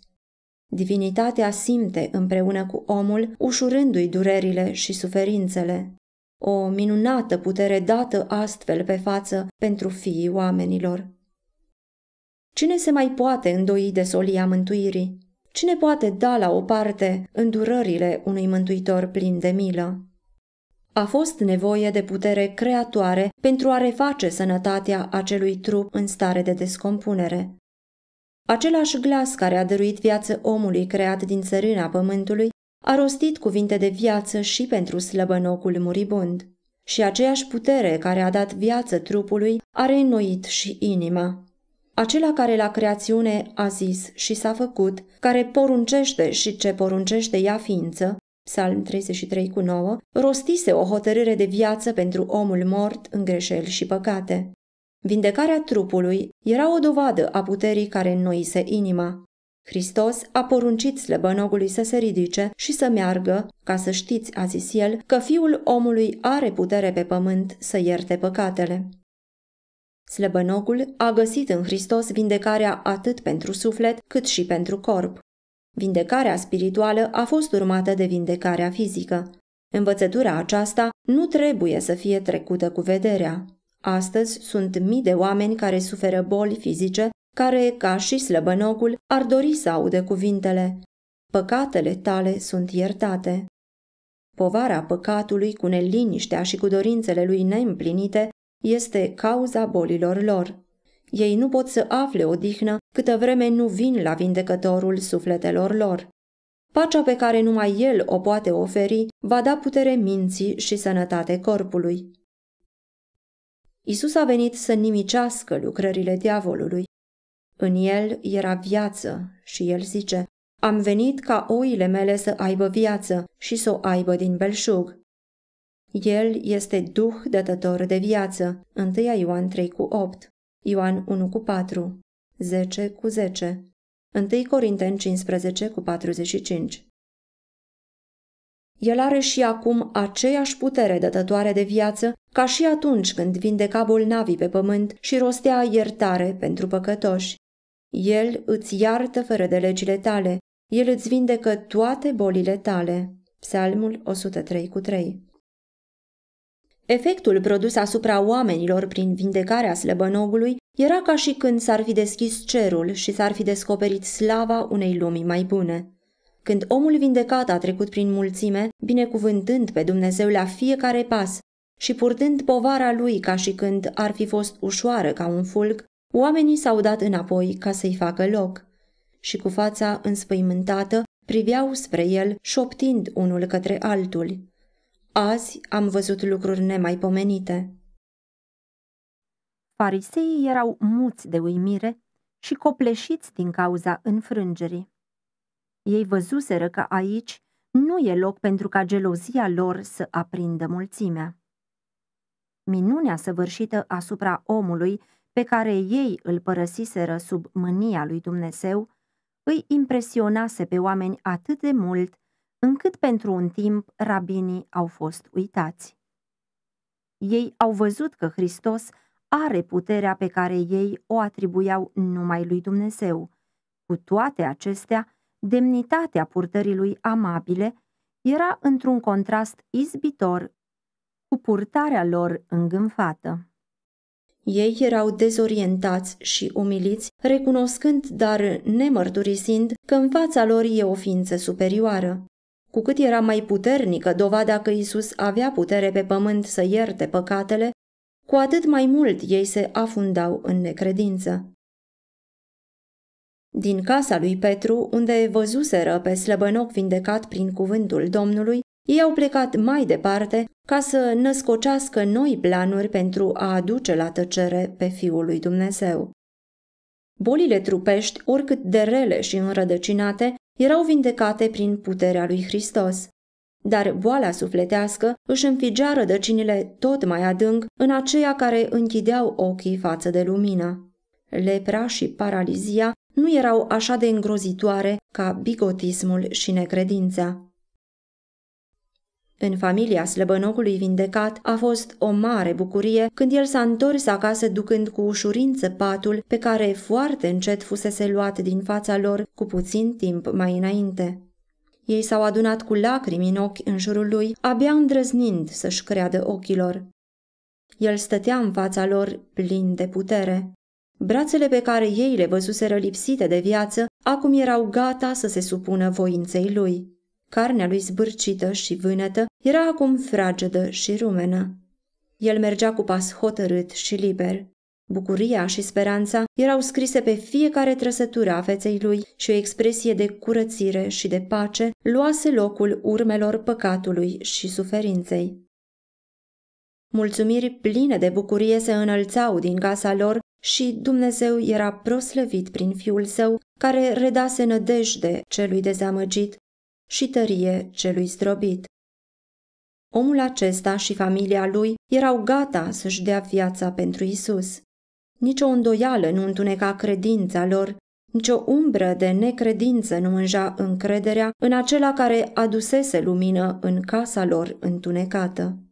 Divinitatea simte împreună cu omul, ușurându-i durerile și suferințele o minunată putere dată astfel pe față pentru fiii oamenilor. Cine se mai poate îndoi de solia mântuirii? Cine poate da la o parte îndurările unui mântuitor plin de milă? A fost nevoie de putere creatoare pentru a reface sănătatea acelui trup în stare de descompunere. Același glas care a dăruit viață omului creat din țărâna pământului a rostit cuvinte de viață și pentru slăbănocul muribund. Și aceeași putere care a dat viață trupului a reînnoit și inima. Acela care la creațiune a zis și s-a făcut, care poruncește și ce poruncește ea ființă, Psalm 33 cu 9, rostise o hotărâre de viață pentru omul mort în greșeli și păcate. Vindecarea trupului era o dovadă a puterii care înnoise inima. Hristos a poruncit slăbănogului să se ridice și să meargă, ca să știți, a zis el, că fiul omului are putere pe pământ să ierte păcatele. Slăbănogul a găsit în Hristos vindecarea atât pentru suflet cât și pentru corp. Vindecarea spirituală a fost urmată de vindecarea fizică. Învățătura aceasta nu trebuie să fie trecută cu vederea. Astăzi sunt mii de oameni care suferă boli fizice care, ca și slăbănocul, ar dori să audă cuvintele Păcatele tale sunt iertate. Povara păcatului cu neliniștea și cu dorințele lui neîmplinite este cauza bolilor lor. Ei nu pot să afle odihnă câtă vreme nu vin la vindecătorul sufletelor lor. Pacea pe care numai el o poate oferi va da putere minții și sănătate corpului. Isus a venit să nimicească lucrările diavolului în el era viață și el zice, am venit ca oile mele să aibă viață și să o aibă din belșug. El este Duh dătător de viață, 1 Ioan 3 cu 8, Ioan 1 cu 4, 10 cu 10, 1 Corinten 15 cu 45. El are și acum aceeași putere dătătoare de viață ca și atunci când vindeca bolnavii pe pământ și rostea iertare pentru păcătoși. El îți iartă fără de legile tale, El îți vindecă toate bolile tale. Psalmul 103:3. Efectul produs asupra oamenilor prin vindecarea slăbănogului era ca și când s-ar fi deschis cerul și s-ar fi descoperit slava unei lumii mai bune. Când omul vindecat a trecut prin mulțime, binecuvântând pe Dumnezeu la fiecare pas și purtând povara lui ca și când ar fi fost ușoară ca un fulg, Oamenii s-au dat înapoi ca să-i facă loc și cu fața înspăimântată priveau spre el, șoptind unul către altul. Azi am văzut lucruri nemaipomenite. Fariseii erau muți de uimire și copleșiți din cauza înfrângerii. Ei văzuseră că aici nu e loc pentru ca gelozia lor să aprindă mulțimea. Minunea săvârșită asupra omului pe care ei îl părăsiseră sub mânia lui Dumnezeu, îi impresionase pe oameni atât de mult, încât pentru un timp rabinii au fost uitați. Ei au văzut că Hristos are puterea pe care ei o atribuiau numai lui Dumnezeu. Cu toate acestea, demnitatea purtării lui amabile era într-un contrast izbitor cu purtarea lor îngânfată. Ei erau dezorientați și umiliți, recunoscând, dar nemărturisind, că în fața lor e o ființă superioară. Cu cât era mai puternică dovada că Isus avea putere pe pământ să ierte păcatele, cu atât mai mult ei se afundau în necredință. Din casa lui Petru, unde văzuseră pe slăbănoc vindecat prin cuvântul Domnului, ei au plecat mai departe ca să născocească noi planuri pentru a aduce la tăcere pe Fiul lui Dumnezeu. Bolile trupești, oricât de rele și înrădăcinate, erau vindecate prin puterea lui Hristos. Dar boala sufletească își înfigea rădăcinile tot mai adânc în aceia care închideau ochii față de lumină. Lepra și paralizia nu erau așa de îngrozitoare ca bigotismul și necredința. În familia slăbănocului vindecat a fost o mare bucurie când el s-a întors acasă ducând cu ușurință patul pe care foarte încet fusese luat din fața lor cu puțin timp mai înainte. Ei s-au adunat cu lacrimi în ochi în jurul lui, abia îndrăznind să-și creadă ochilor. El stătea în fața lor plin de putere. Brațele pe care ei le văzuseră lipsite de viață, acum erau gata să se supună voinței lui. Carnea lui zbârcită și vânătă era acum fragedă și rumenă. El mergea cu pas hotărât și liber. Bucuria și speranța erau scrise pe fiecare trăsătură a feței lui și o expresie de curățire și de pace luase locul urmelor păcatului și suferinței. Mulțumiri pline de bucurie se înălțau din casa lor și Dumnezeu era proslăvit prin Fiul Său, care redase nădejde celui dezamăgit și tărie celui zdrobit. Omul acesta și familia lui erau gata să-și dea viața pentru Isus. Nici o îndoială nu întuneca credința lor, nicio umbră de necredință nu mânja încrederea în acela care adusese lumină în casa lor întunecată.